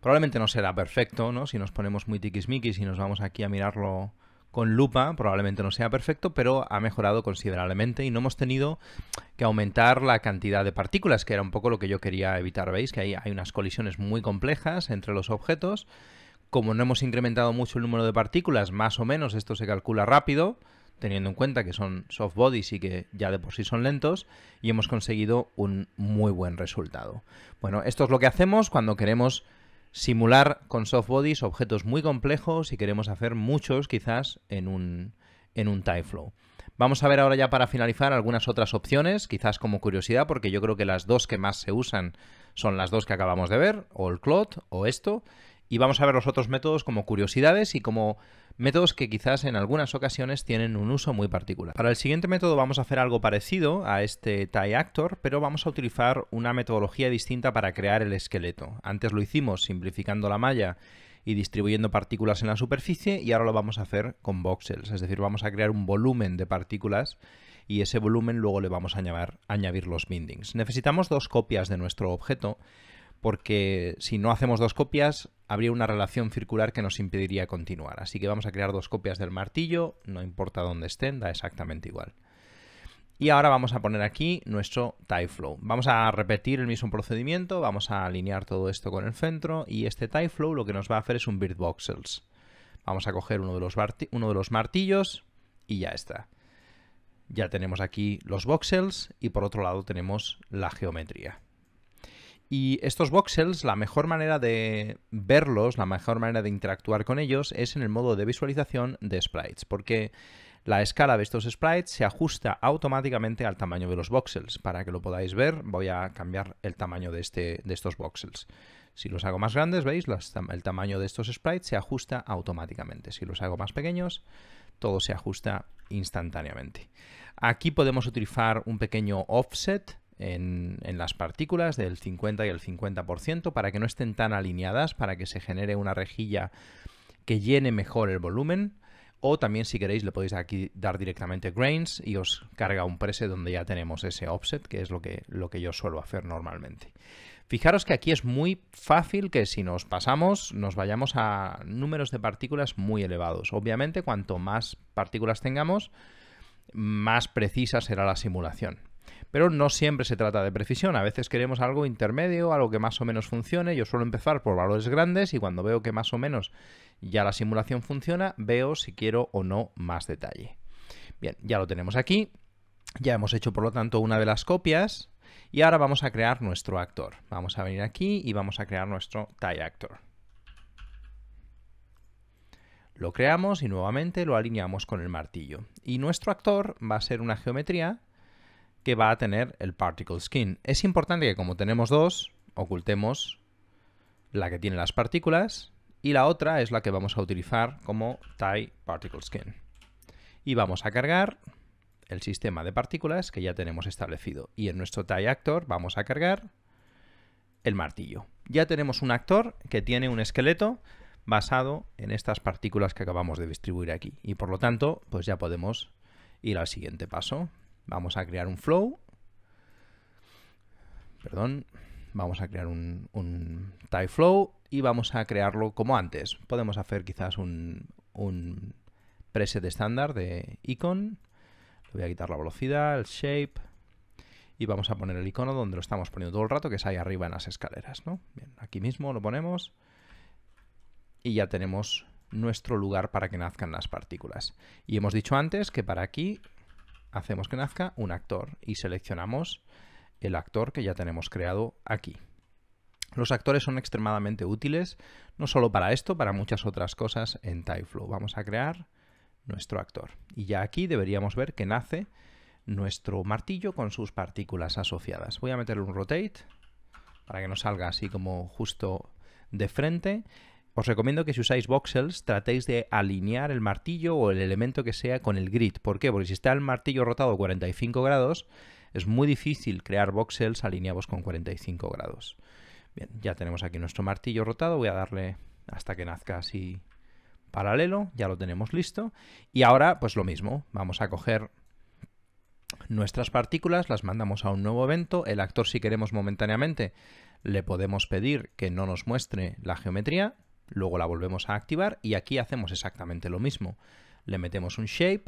probablemente no será perfecto, ¿no? Si nos ponemos muy tiquismiquis y nos vamos aquí a mirarlo con lupa, probablemente no sea perfecto, pero ha mejorado considerablemente y no hemos tenido que aumentar la cantidad de partículas, que era un poco lo que yo quería evitar. Veis que hay, hay unas colisiones muy complejas entre los objetos. Como no hemos incrementado mucho el número de partículas, más o menos esto se calcula rápido, teniendo en cuenta que son soft bodies y que ya de por sí son lentos, y hemos conseguido un muy buen resultado. Bueno, esto es lo que hacemos cuando queremos simular con soft bodies objetos muy complejos y queremos hacer muchos quizás en un, en un Flow. Vamos a ver ahora ya para finalizar algunas otras opciones, quizás como curiosidad, porque yo creo que las dos que más se usan son las dos que acabamos de ver, o el Clot o esto, y vamos a ver los otros métodos como curiosidades y como métodos que quizás en algunas ocasiones tienen un uso muy particular. Para el siguiente método vamos a hacer algo parecido a este tie actor, pero vamos a utilizar una metodología distinta para crear el esqueleto. Antes lo hicimos simplificando la malla y distribuyendo partículas en la superficie y ahora lo vamos a hacer con voxels, es decir, vamos a crear un volumen de partículas y ese volumen luego le vamos a añadir, añadir los bindings. Necesitamos dos copias de nuestro objeto porque si no hacemos dos copias habría una relación circular que nos impediría continuar. Así que vamos a crear dos copias del martillo, no importa dónde estén, da exactamente igual. Y ahora vamos a poner aquí nuestro flow. Vamos a repetir el mismo procedimiento, vamos a alinear todo esto con el centro y este flow lo que nos va a hacer es un Bird Voxels. Vamos a coger uno de, los uno de los martillos y ya está. Ya tenemos aquí los voxels y por otro lado tenemos la geometría. Y estos voxels, la mejor manera de verlos, la mejor manera de interactuar con ellos es en el modo de visualización de sprites, porque la escala de estos sprites se ajusta automáticamente al tamaño de los voxels. Para que lo podáis ver, voy a cambiar el tamaño de, este, de estos voxels. Si los hago más grandes, veis, el tamaño de estos sprites se ajusta automáticamente. Si los hago más pequeños, todo se ajusta instantáneamente. Aquí podemos utilizar un pequeño offset en, las partículas del 50 y el 50% para que no estén tan alineadas, para que se genere una rejilla que llene mejor el volumen. O también si queréis le podéis aquí dar directamente grains y os carga un prese donde ya tenemos ese offset, que es lo lo que yo suelo hacer normalmente. Fijaros que aquí es muy fácil que si nos pasamos nos vayamos a números de partículas muy elevados. Obviamente cuanto más partículas tengamos, más precisa será la simulación pero no siempre se trata de precisión. A veces queremos algo intermedio, algo que más o menos funcione. Yo suelo empezar por valores grandes y cuando veo que más o menos ya la simulación funciona, veo si quiero o no más detalle. Bien, ya lo tenemos aquí. Ya hemos hecho, por lo tanto, una de las copias. Y ahora vamos a crear nuestro actor. Vamos a venir aquí y vamos a crear nuestro tie actor. Lo creamos y nuevamente lo alineamos con el martillo. Y nuestro actor va a ser una geometría que va a tener el Particle Skin. Es importante que como tenemos dos, ocultemos la que tiene las partículas y la otra es la que vamos a utilizar como Tie Particle Skin. Y vamos a cargar el sistema de partículas que ya tenemos establecido. Y en nuestro Tie Actor vamos a cargar el martillo. Ya tenemos un actor que tiene un esqueleto basado en estas partículas que acabamos de distribuir aquí. Y por lo tanto, pues ya podemos ir al siguiente paso. Vamos a crear un flow. Perdón. Vamos a crear un, type flow y vamos a crearlo como antes. Podemos hacer quizás un, preset estándar de icon. voy a quitar la velocidad, el shape. Y vamos a poner el icono donde lo estamos poniendo todo el rato, que es ahí arriba en las escaleras. ¿no? aquí mismo lo ponemos. Y ya tenemos nuestro lugar para que nazcan las partículas. Y hemos dicho antes que para aquí hacemos que nazca un actor y seleccionamos el actor que ya tenemos creado aquí. Los actores son extremadamente útiles, no solo para esto, para muchas otras cosas en Typeflow. Vamos a crear nuestro actor. Y ya aquí deberíamos ver que nace nuestro martillo con sus partículas asociadas. Voy a meter un rotate para que no salga así como justo de frente os recomiendo que si usáis voxels tratéis de alinear el martillo o el elemento que sea con el grid. ¿Por qué? Porque si está el martillo rotado 45 grados, es muy difícil crear voxels alineados con 45 grados. Bien, ya tenemos aquí nuestro martillo rotado. Voy a darle hasta que nazca así paralelo. Ya lo tenemos listo. Y ahora, pues lo mismo. Vamos a coger nuestras partículas, las mandamos a un nuevo evento. El actor, si queremos momentáneamente, le podemos pedir que no nos muestre la geometría luego la volvemos a activar y aquí hacemos exactamente lo mismo. Le metemos un shape,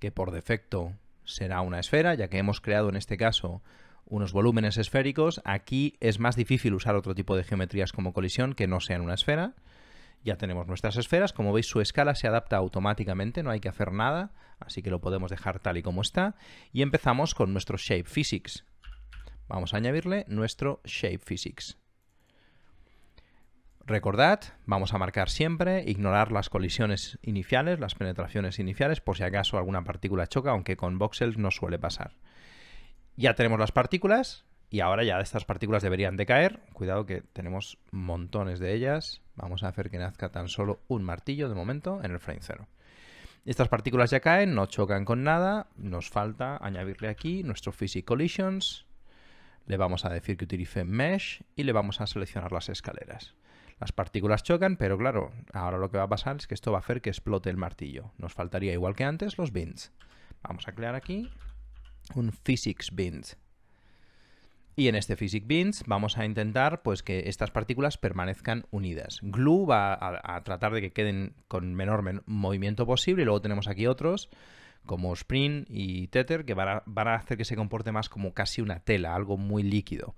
que por defecto será una esfera, ya que hemos creado en este caso unos volúmenes esféricos. Aquí es más difícil usar otro tipo de geometrías como colisión que no sean una esfera. Ya tenemos nuestras esferas, como veis su escala se adapta automáticamente, no hay que hacer nada, así que lo podemos dejar tal y como está. Y empezamos con nuestro Shape Physics. Vamos a añadirle nuestro Shape Physics. Recordad, vamos a marcar siempre, ignorar las colisiones iniciales, las penetraciones iniciales, por si acaso alguna partícula choca, aunque con voxels no suele pasar. Ya tenemos las partículas y ahora ya estas partículas deberían de caer. Cuidado que tenemos montones de ellas. Vamos a hacer que nazca tan solo un martillo de momento en el frame 0. Estas partículas ya caen, no chocan con nada. Nos falta añadirle aquí nuestro Physic Collisions. Le vamos a decir que utilice Mesh y le vamos a seleccionar las escaleras. Las partículas chocan, pero claro, ahora lo que va a pasar es que esto va a hacer que explote el martillo. Nos faltaría, igual que antes, los bins. Vamos a crear aquí un physics bins. Y en este physics Bins vamos a intentar pues, que estas partículas permanezcan unidas. Glue va a, tratar de que queden con menor movimiento posible y luego tenemos aquí otros como Spring y Tether que van a hacer que se comporte más como casi una tela, algo muy líquido.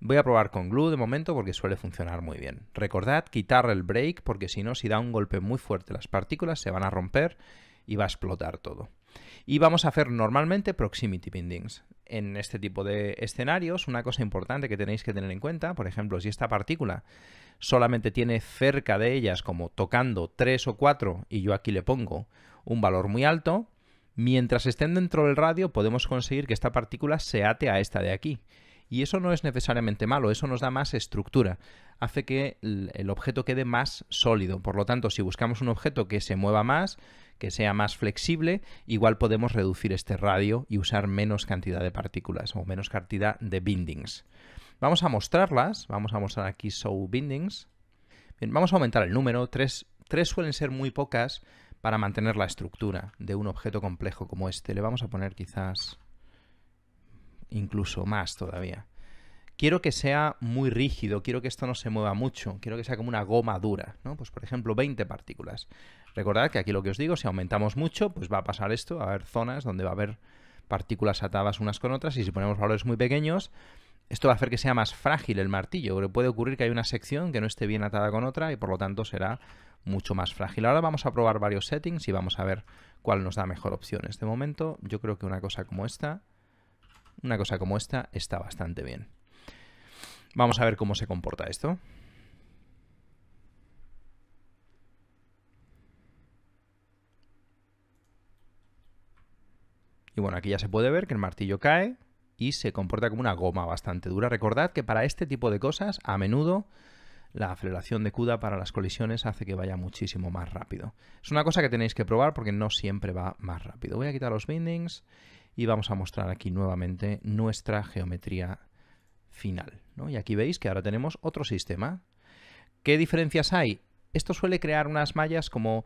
Voy a probar con glue de momento porque suele funcionar muy bien. Recordad quitar el break porque si no, si da un golpe muy fuerte las partículas se van a romper y va a explotar todo. Y vamos a hacer normalmente proximity bindings. En este tipo de escenarios, una cosa importante que tenéis que tener en cuenta, por ejemplo, si esta partícula solamente tiene cerca de ellas, como tocando 3 o 4, y yo aquí le pongo un valor muy alto, mientras estén dentro del radio podemos conseguir que esta partícula se ate a esta de aquí. Y eso no es necesariamente malo, eso nos da más estructura, hace que el objeto quede más sólido. Por lo tanto, si buscamos un objeto que se mueva más, que sea más flexible, igual podemos reducir este radio y usar menos cantidad de partículas o menos cantidad de bindings. Vamos a mostrarlas, vamos a mostrar aquí show bindings. vamos a aumentar el número, tres, tres suelen ser muy pocas para mantener la estructura de un objeto complejo como este. Le vamos a poner quizás incluso más todavía. Quiero que sea muy rígido, quiero que esto no se mueva mucho, quiero que sea como una goma dura, Pues por ejemplo, 20 partículas. Recordad que aquí lo que os digo, si aumentamos mucho, pues va a pasar esto, va a haber zonas donde va a haber partículas atadas unas con otras y si ponemos valores muy pequeños, esto va a hacer que sea más frágil el martillo, pero puede ocurrir que hay una sección que no esté bien atada con otra y por lo tanto será mucho más frágil. Ahora vamos a probar varios settings y vamos a ver cuál nos da mejor opción. De momento, yo creo que una cosa como esta una cosa como esta está bastante bien. Vamos a ver cómo se comporta esto. Y bueno, aquí ya se puede ver que el martillo cae y se comporta como una goma bastante dura. Recordad que para este tipo de cosas, a menudo, la aceleración de CUDA para las colisiones hace que vaya muchísimo más rápido. Es una cosa que tenéis que probar porque no siempre va más rápido. Voy a quitar los bindings y vamos a mostrar aquí nuevamente nuestra geometría final. ¿no? Y aquí veis que ahora tenemos otro sistema. ¿Qué diferencias hay? Esto suele crear unas mallas como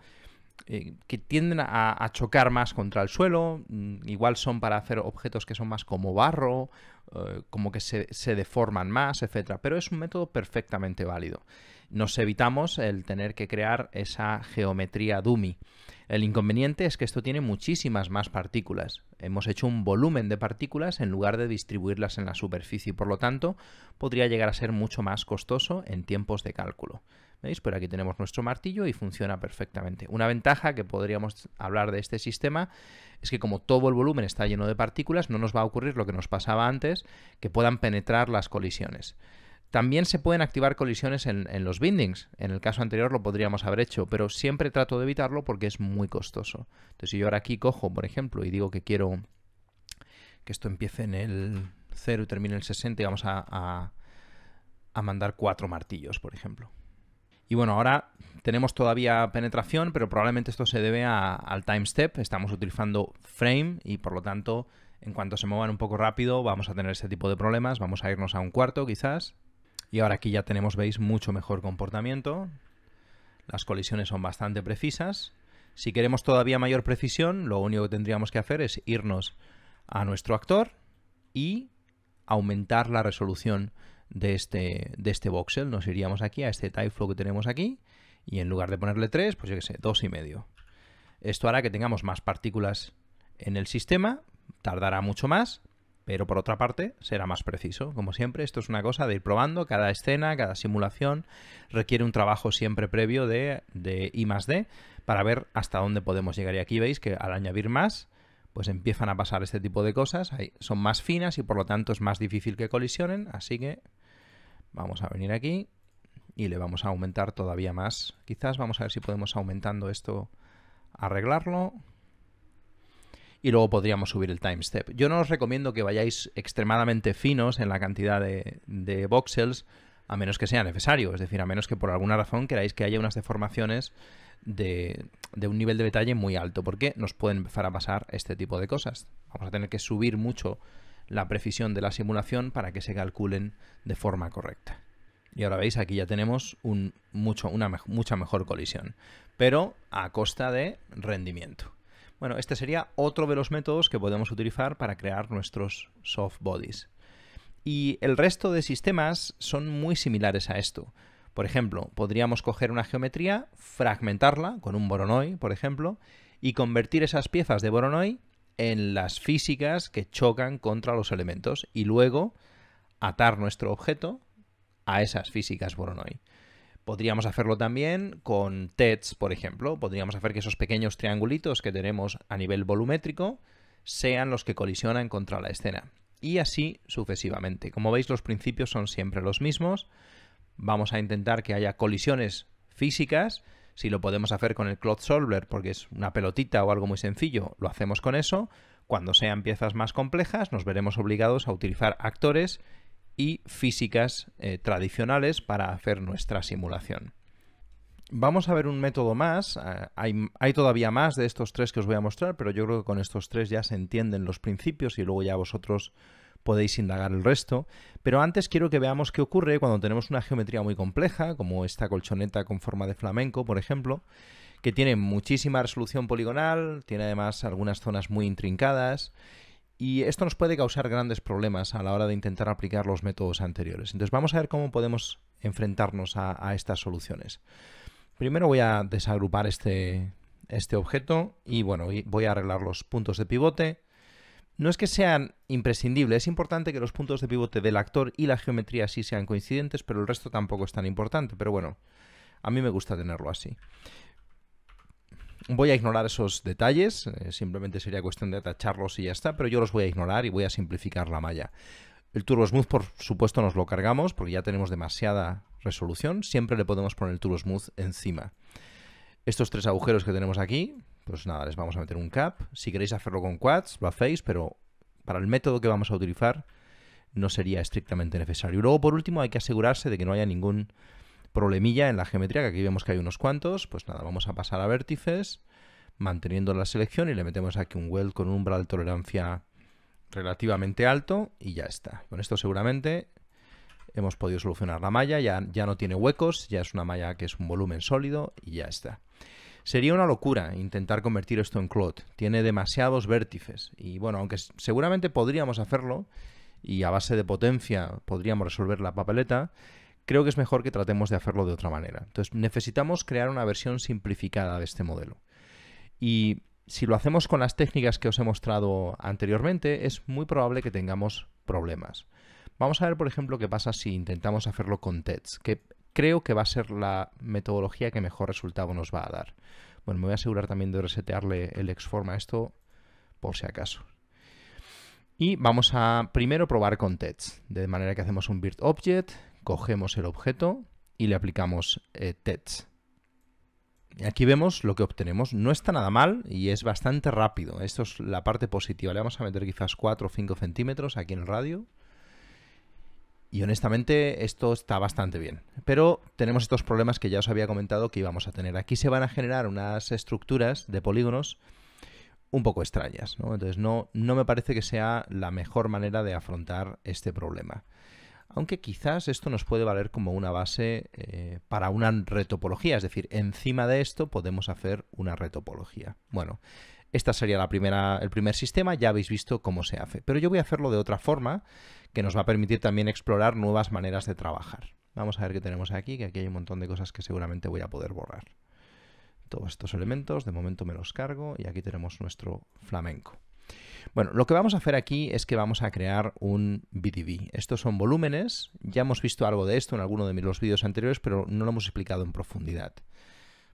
eh, que tienden a, chocar más contra el suelo, mm, igual son para hacer objetos que son más como barro, eh, como que se, se, deforman más, etc. Pero es un método perfectamente válido. Nos evitamos el tener que crear esa geometría dummy. El inconveniente es que esto tiene muchísimas más partículas. Hemos hecho un volumen de partículas en lugar de distribuirlas en la superficie y por lo tanto podría llegar a ser mucho más costoso en tiempos de cálculo. ¿Veis? Pero aquí tenemos nuestro martillo y funciona perfectamente. Una ventaja que podríamos hablar de este sistema es que como todo el volumen está lleno de partículas, no nos va a ocurrir lo que nos pasaba antes, que puedan penetrar las colisiones. También se pueden activar colisiones en, los bindings. En el caso anterior lo podríamos haber hecho, pero siempre trato de evitarlo porque es muy costoso. Entonces, si yo ahora aquí cojo, por ejemplo, y digo que quiero que esto empiece en el 0 y termine en el 60 y vamos a, a mandar cuatro martillos, por ejemplo. Y bueno, ahora tenemos todavía penetración, pero probablemente esto se debe al time step. Estamos utilizando frame y por lo tanto, en cuanto se muevan un poco rápido, vamos a tener ese tipo de problemas. Vamos a irnos a un cuarto quizás. Y ahora aquí ya tenemos, veis, mucho mejor comportamiento. Las colisiones son bastante precisas. Si queremos todavía mayor precisión, lo único que tendríamos que hacer es irnos a nuestro actor y aumentar la resolución de este, de este voxel. Nos iríamos aquí a este flow que tenemos aquí y en lugar de ponerle 3, pues yo qué sé, medio Esto hará que tengamos más partículas en el sistema, tardará mucho más, pero por otra parte será más preciso. Como siempre, esto es una cosa de ir probando, cada escena, cada simulación requiere un trabajo siempre previo de, de I más D para ver hasta dónde podemos llegar. Y aquí veis que al añadir más, pues empiezan a pasar este tipo de cosas, son más finas y por lo tanto es más difícil que colisionen, así que Vamos a venir aquí y le vamos a aumentar todavía más. Quizás vamos a ver si podemos aumentando esto, arreglarlo. Y luego podríamos subir el timestep. Yo no os recomiendo que vayáis extremadamente finos en la cantidad de, voxels, a menos que sea necesario. Es decir, a menos que por alguna razón queráis que haya unas deformaciones de, de, un nivel de detalle muy alto, porque nos pueden empezar a pasar este tipo de cosas. Vamos a tener que subir mucho la precisión de la simulación para que se calculen de forma correcta. Y ahora veis, aquí ya tenemos mucho, una mucha mejor colisión, pero a costa de rendimiento. Bueno, este sería otro de los métodos que podemos utilizar para crear nuestros soft bodies. Y el resto de sistemas son muy similares a esto. Por ejemplo, podríamos coger una geometría, fragmentarla con un Voronoi, por ejemplo, y convertir esas piezas de Voronoi en las físicas que chocan contra los elementos y luego atar nuestro objeto a esas físicas Voronoi. Podríamos hacerlo también con TEDs, por ejemplo. Podríamos hacer que esos pequeños triangulitos que tenemos a nivel volumétrico sean los que colisionan contra la escena. Y así sucesivamente. Como veis, los principios son siempre los mismos. Vamos a intentar que haya colisiones físicas si lo podemos hacer con el Cloth Solver porque es una pelotita o algo muy sencillo, lo hacemos con eso. Cuando sean piezas más complejas, nos veremos obligados a utilizar actores y físicas eh, tradicionales para hacer nuestra simulación. Vamos a ver un método más. Eh, hay, hay, todavía más de estos tres que os voy a mostrar, pero yo creo que con estos tres ya se entienden los principios y luego ya vosotros podéis indagar el resto, pero antes quiero que veamos qué ocurre cuando tenemos una geometría muy compleja, como esta colchoneta con forma de flamenco, por ejemplo, que tiene muchísima resolución poligonal, tiene además algunas zonas muy intrincadas, y esto nos puede causar grandes problemas a la hora de intentar aplicar los métodos anteriores. Entonces vamos a ver cómo podemos enfrentarnos a, estas soluciones. Primero voy a desagrupar este, este objeto y bueno, voy a arreglar los puntos de pivote no es que sean imprescindibles, es importante que los puntos de pivote del actor y la geometría sí sean coincidentes, pero el resto tampoco es tan importante. Pero bueno, a mí me gusta tenerlo así. Voy a ignorar esos detalles, eh, simplemente sería cuestión de atacharlos y ya está, pero yo los voy a ignorar y voy a simplificar la malla. El Turbo Smooth, por supuesto, nos lo cargamos porque ya tenemos demasiada resolución. Siempre le podemos poner el Turbo Smooth encima. Estos tres agujeros que tenemos aquí, pues nada, les vamos a meter un cap. Si queréis hacerlo con quads, lo hacéis, pero para el método que vamos a utilizar no sería estrictamente necesario. Y luego, por último, hay que asegurarse de que no haya ningún problemilla en la geometría, que aquí vemos que hay unos cuantos. Pues nada, vamos a pasar a vértices, manteniendo la selección y le metemos aquí un weld con un umbral de tolerancia relativamente alto y ya está. Con esto seguramente hemos podido solucionar la malla, ya, ya no tiene huecos, ya es una malla que es un volumen sólido y ya está. Sería una locura intentar convertir esto en cloud. Tiene demasiados vértices. Y bueno, aunque seguramente podríamos hacerlo y a base de potencia podríamos resolver la papeleta, creo que es mejor que tratemos de hacerlo de otra manera. Entonces necesitamos crear una versión simplificada de este modelo. Y si lo hacemos con las técnicas que os he mostrado anteriormente, es muy probable que tengamos problemas. Vamos a ver, por ejemplo, qué pasa si intentamos hacerlo con TEDs, creo que va a ser la metodología que mejor resultado nos va a dar. Bueno, me voy a asegurar también de resetearle el Xform a esto por si acaso. Y vamos a primero probar con Tets. de manera que hacemos un virt object, cogemos el objeto y le aplicamos eh, Tets. Y aquí vemos lo que obtenemos. No está nada mal y es bastante rápido. Esto es la parte positiva. Le vamos a meter quizás 4 o 5 centímetros aquí en el radio. Y honestamente esto está bastante bien. Pero tenemos estos problemas que ya os había comentado que íbamos a tener. Aquí se van a generar unas estructuras de polígonos un poco extrañas. ¿no? Entonces no, no me parece que sea la mejor manera de afrontar este problema. Aunque quizás esto nos puede valer como una base eh, para una retopología. Es decir, encima de esto podemos hacer una retopología. Bueno, esta sería la primera, el primer sistema, ya habéis visto cómo se hace. Pero yo voy a hacerlo de otra forma que nos va a permitir también explorar nuevas maneras de trabajar. Vamos a ver qué tenemos aquí, que aquí hay un montón de cosas que seguramente voy a poder borrar. Todos estos elementos, de momento me los cargo y aquí tenemos nuestro flamenco. Bueno, lo que vamos a hacer aquí es que vamos a crear un BDB. Estos son volúmenes, ya hemos visto algo de esto en alguno de los vídeos anteriores, pero no lo hemos explicado en profundidad.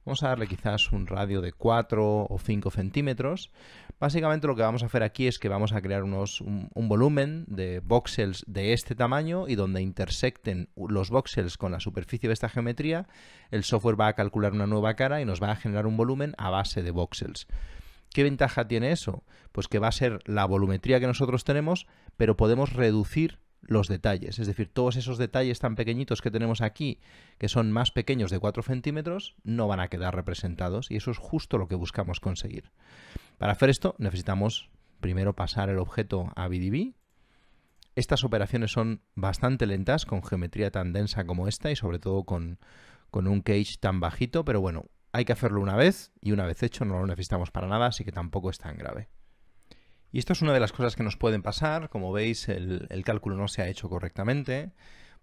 Vamos a darle quizás un radio de 4 o 5 centímetros. Básicamente lo que vamos a hacer aquí es que vamos a crear un, un, volumen de voxels de este tamaño y donde intersecten los voxels con la superficie de esta geometría, el software va a calcular una nueva cara y nos va a generar un volumen a base de voxels. ¿Qué ventaja tiene eso? Pues que va a ser la volumetría que nosotros tenemos, pero podemos reducir los detalles. Es decir, todos esos detalles tan pequeñitos que tenemos aquí, que son más pequeños de 4 centímetros, no van a quedar representados y eso es justo lo que buscamos conseguir. Para hacer esto necesitamos primero pasar el objeto a BDB. Estas operaciones son bastante lentas con geometría tan densa como esta y sobre todo con, con un cage tan bajito, pero bueno, hay que hacerlo una vez y una vez hecho no lo necesitamos para nada, así que tampoco es tan grave. Y esto es una de las cosas que nos pueden pasar. Como veis, el, cálculo no se ha hecho correctamente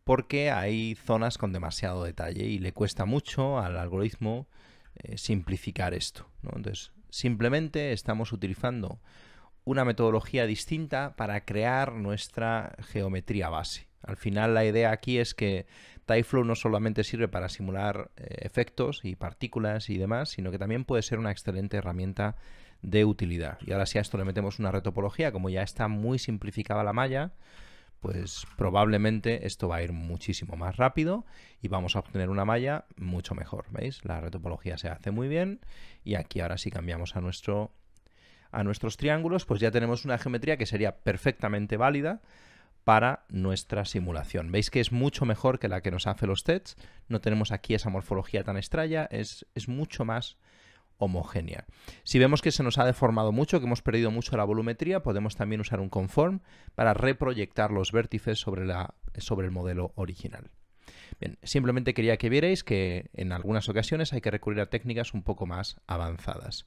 porque hay zonas con demasiado detalle y le cuesta mucho al algoritmo eh, simplificar esto. Entonces, simplemente estamos utilizando una metodología distinta para crear nuestra geometría base. Al final la idea aquí es que TypeFlow no solamente sirve para simular eh, efectos y partículas y demás, sino que también puede ser una excelente herramienta de utilidad. Y ahora si a esto le metemos una retopología, como ya está muy simplificada la malla, pues probablemente esto va a ir muchísimo más rápido y vamos a obtener una malla mucho mejor, ¿veis? La retopología se hace muy bien y aquí ahora si cambiamos a, nuestro, a nuestros triángulos, pues ya tenemos una geometría que sería perfectamente válida para nuestra simulación. Veis que es mucho mejor que la que nos hace los TEDs, no tenemos aquí esa morfología tan extraña, es, es mucho más homogénea. Si vemos que se nos ha deformado mucho, que hemos perdido mucho la volumetría, podemos también usar un conform para reproyectar los vértices sobre, la, sobre el modelo original. Bien, simplemente quería que vierais que en algunas ocasiones hay que recurrir a técnicas un poco más avanzadas.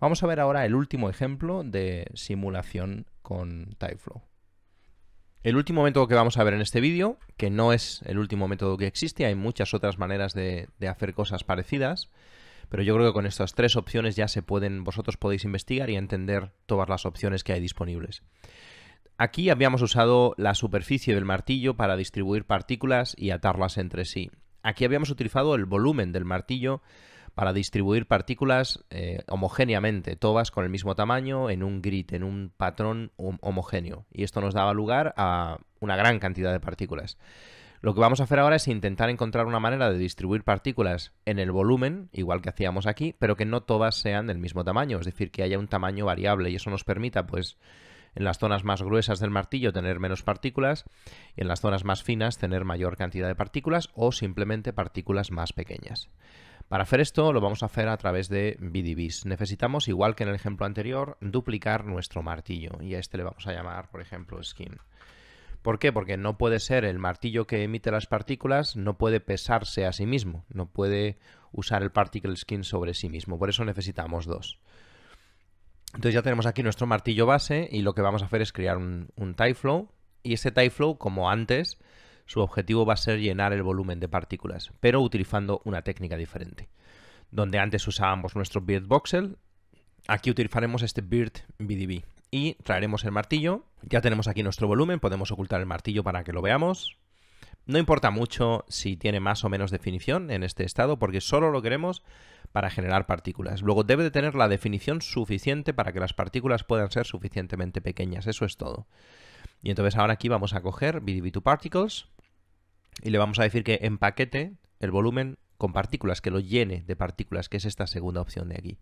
Vamos a ver ahora el último ejemplo de simulación con Typeflow. El último método que vamos a ver en este vídeo, que no es el último método que existe, hay muchas otras maneras de, de hacer cosas parecidas, pero yo creo que con estas tres opciones ya se pueden, vosotros podéis investigar y entender todas las opciones que hay disponibles. Aquí habíamos usado la superficie del martillo para distribuir partículas y atarlas entre sí. Aquí habíamos utilizado el volumen del martillo para distribuir partículas eh, homogéneamente, todas con el mismo tamaño, en un grid, en un patrón homogéneo. Y esto nos daba lugar a una gran cantidad de partículas. Lo que vamos a hacer ahora es intentar encontrar una manera de distribuir partículas en el volumen, igual que hacíamos aquí, pero que no todas sean del mismo tamaño, es decir, que haya un tamaño variable y eso nos permita, pues, en las zonas más gruesas del martillo tener menos partículas y en las zonas más finas tener mayor cantidad de partículas o simplemente partículas más pequeñas. Para hacer esto lo vamos a hacer a través de BDBs. Necesitamos, igual que en el ejemplo anterior, duplicar nuestro martillo y a este le vamos a llamar, por ejemplo, skin. ¿Por qué? Porque no puede ser el martillo que emite las partículas, no puede pesarse a sí mismo, no puede usar el particle skin sobre sí mismo, por eso necesitamos dos. Entonces ya tenemos aquí nuestro martillo base y lo que vamos a hacer es crear un, un e flow y este flow como antes, su objetivo va a ser llenar el volumen de partículas, pero utilizando una técnica diferente. Donde antes usábamos nuestro Beard Voxel, aquí utilizaremos este Beard BDB, y traeremos el martillo. Ya tenemos aquí nuestro volumen, podemos ocultar el martillo para que lo veamos. No importa mucho si tiene más o menos definición en este estado, porque solo lo queremos para generar partículas. Luego debe de tener la definición suficiente para que las partículas puedan ser suficientemente pequeñas, eso es todo. Y entonces ahora aquí vamos a coger BDB2 Particles y le vamos a decir que empaquete el volumen con partículas, que lo llene de partículas, que es esta segunda opción de aquí.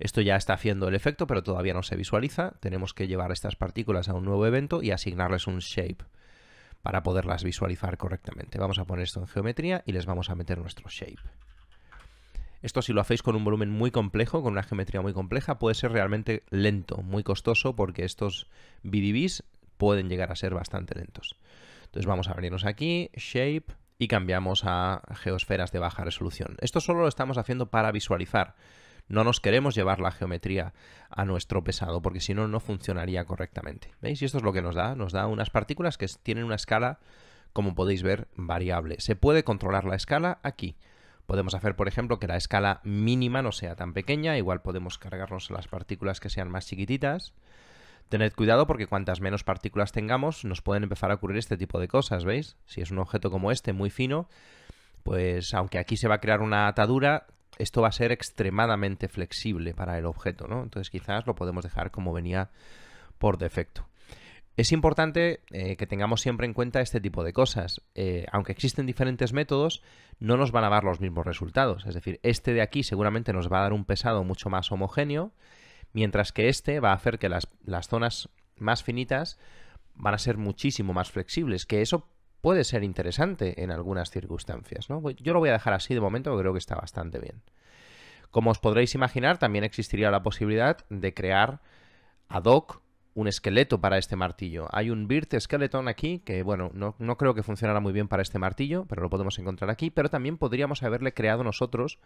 Esto ya está haciendo el efecto, pero todavía no se visualiza. Tenemos que llevar estas partículas a un nuevo evento y asignarles un shape para poderlas visualizar correctamente. Vamos a poner esto en geometría y les vamos a meter nuestro shape. Esto si lo hacéis con un volumen muy complejo, con una geometría muy compleja, puede ser realmente lento, muy costoso, porque estos BDBs pueden llegar a ser bastante lentos. Entonces vamos a abrirnos aquí, Shape, y cambiamos a geosferas de baja resolución. Esto solo lo estamos haciendo para visualizar. No nos queremos llevar la geometría a nuestro pesado, porque si no, no funcionaría correctamente. ¿Veis? Y esto es lo que nos da. Nos da unas partículas que tienen una escala, como podéis ver, variable. Se puede controlar la escala aquí. Podemos hacer, por ejemplo, que la escala mínima no sea tan pequeña. Igual podemos cargarnos las partículas que sean más chiquititas. Tened cuidado porque cuantas menos partículas tengamos, nos pueden empezar a ocurrir este tipo de cosas, ¿veis? Si es un objeto como este, muy fino, pues aunque aquí se va a crear una atadura, esto va a ser extremadamente flexible para el objeto, ¿no? Entonces quizás lo podemos dejar como venía por defecto. Es importante eh, que tengamos siempre en cuenta este tipo de cosas. Eh, aunque existen diferentes métodos, no nos van a dar los mismos resultados. Es decir, este de aquí seguramente nos va a dar un pesado mucho más homogéneo, mientras que este va a hacer que las, las zonas más finitas van a ser muchísimo más flexibles, que eso puede ser interesante en algunas circunstancias. ¿no? Yo lo voy a dejar así de momento, creo que está bastante bien. Como os podréis imaginar, también existiría la posibilidad de crear ad hoc un esqueleto para este martillo. Hay un Birt Skeleton aquí que, bueno, no, creo que funcionara muy bien para este martillo, pero lo podemos encontrar aquí. Pero también podríamos haberle creado nosotros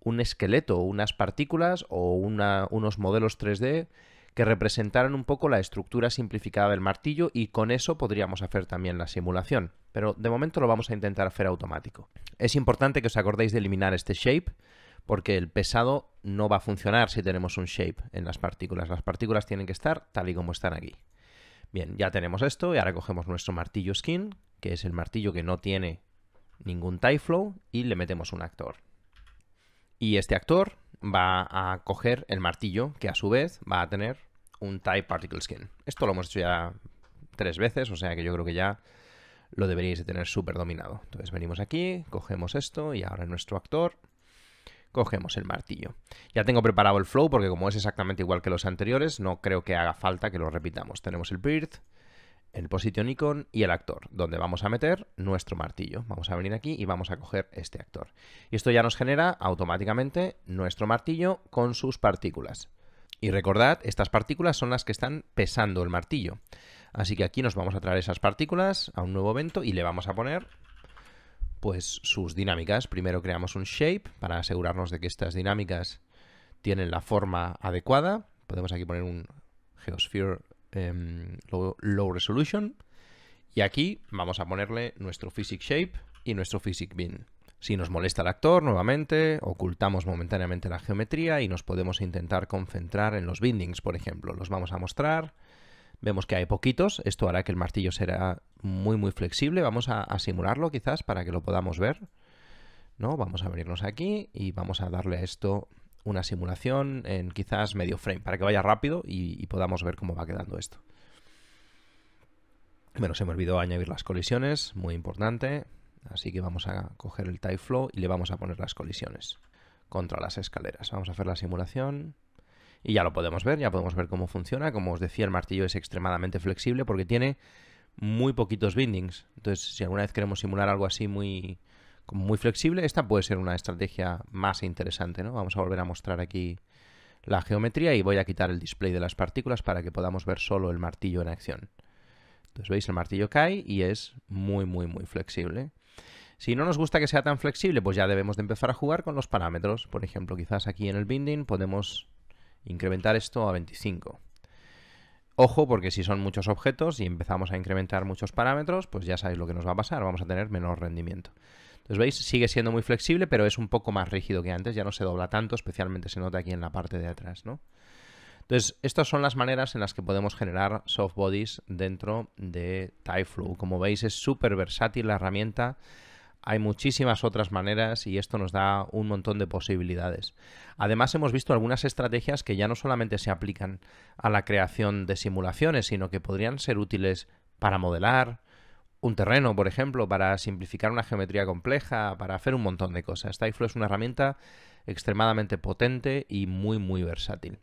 un esqueleto, unas partículas o unos modelos 3D que representaran un poco la estructura simplificada del martillo y con eso podríamos hacer también la simulación. Pero de momento lo vamos a intentar hacer automático. Es importante que os acordéis de eliminar este shape porque el pesado no va a funcionar si tenemos un shape en las partículas. Las partículas tienen que estar tal y como están aquí. Bien, ya tenemos esto y ahora cogemos nuestro martillo skin, que es el martillo que no tiene ningún tie flow, y le metemos un actor. Y este actor va a coger el martillo, que a su vez va a tener un Type Particle Skin. Esto lo hemos hecho ya tres veces, o sea que yo creo que ya lo deberíais de tener súper dominado. Entonces venimos aquí, cogemos esto y ahora nuestro actor cogemos el martillo. Ya tengo preparado el flow porque como es exactamente igual que los anteriores, no creo que haga falta que lo repitamos. Tenemos el birth, el Position Icon y el actor, donde vamos a meter nuestro martillo. Vamos a venir aquí y vamos a coger este actor. Y esto ya nos genera automáticamente nuestro martillo con sus partículas. Y recordad, estas partículas son las que están pesando el martillo. Así que aquí nos vamos a traer esas partículas a un nuevo evento y le vamos a poner pues sus dinámicas. Primero creamos un shape para asegurarnos de que estas dinámicas tienen la forma adecuada. Podemos aquí poner un Geosphere Em, low, Resolution. Y aquí vamos a ponerle nuestro Physic Shape y nuestro Physic Bin. Si nos molesta el actor, nuevamente, ocultamos momentáneamente la geometría y nos podemos intentar concentrar en los bindings, por ejemplo. Los vamos a mostrar. Vemos que hay poquitos. Esto hará que el martillo será muy, muy flexible. Vamos a, simularlo quizás para que lo podamos ver. ¿no? Vamos a venirnos aquí y vamos a darle a esto una simulación en quizás medio frame para que vaya rápido y, podamos ver cómo va quedando esto. Bueno, se me olvidó añadir las colisiones, muy importante. Así que vamos a coger el type flow y le vamos a poner las colisiones contra las escaleras. Vamos a hacer la simulación y ya lo podemos ver, ya podemos ver cómo funciona. Como os decía, el martillo es extremadamente flexible porque tiene muy poquitos bindings. Entonces, si alguna vez queremos simular algo así muy, muy flexible. Esta puede ser una estrategia más interesante, ¿no? Vamos a volver a mostrar aquí la geometría y voy a quitar el display de las partículas para que podamos ver solo el martillo en acción. Entonces veis, el martillo cae y es muy, muy, muy flexible. Si no nos gusta que sea tan flexible, pues ya debemos de empezar a jugar con los parámetros. Por ejemplo, quizás aquí en el binding podemos incrementar esto a 25. Ojo, porque si son muchos objetos y empezamos a incrementar muchos parámetros, pues ya sabéis lo que nos va a pasar, vamos a tener menor rendimiento. Entonces, ¿veis? Sigue siendo muy flexible, pero es un poco más rígido que antes, ya no se dobla tanto, especialmente se nota aquí en la parte de atrás, ¿no? Entonces, estas son las maneras en las que podemos generar soft bodies dentro de Tyflow. Como veis, es súper versátil la herramienta. Hay muchísimas otras maneras y esto nos da un montón de posibilidades. Además, hemos visto algunas estrategias que ya no solamente se aplican a la creación de simulaciones, sino que podrían ser útiles para modelar, un terreno, por ejemplo, para simplificar una geometría compleja, para hacer un montón de cosas. Typeflow es una herramienta extremadamente potente y muy, muy versátil.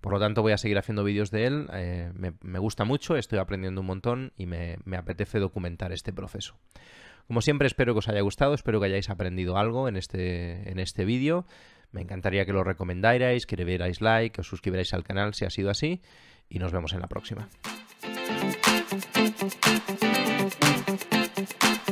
Por lo tanto, voy a seguir haciendo vídeos de él. Eh, me, gusta mucho, estoy aprendiendo un montón y me, apetece documentar este proceso. Como siempre, espero que os haya gustado, espero que hayáis aprendido algo en este, en este vídeo. Me encantaría que lo recomendarais, que le dierais like, que os suscribierais al canal si ha sido así y nos vemos en la próxima. Thanks.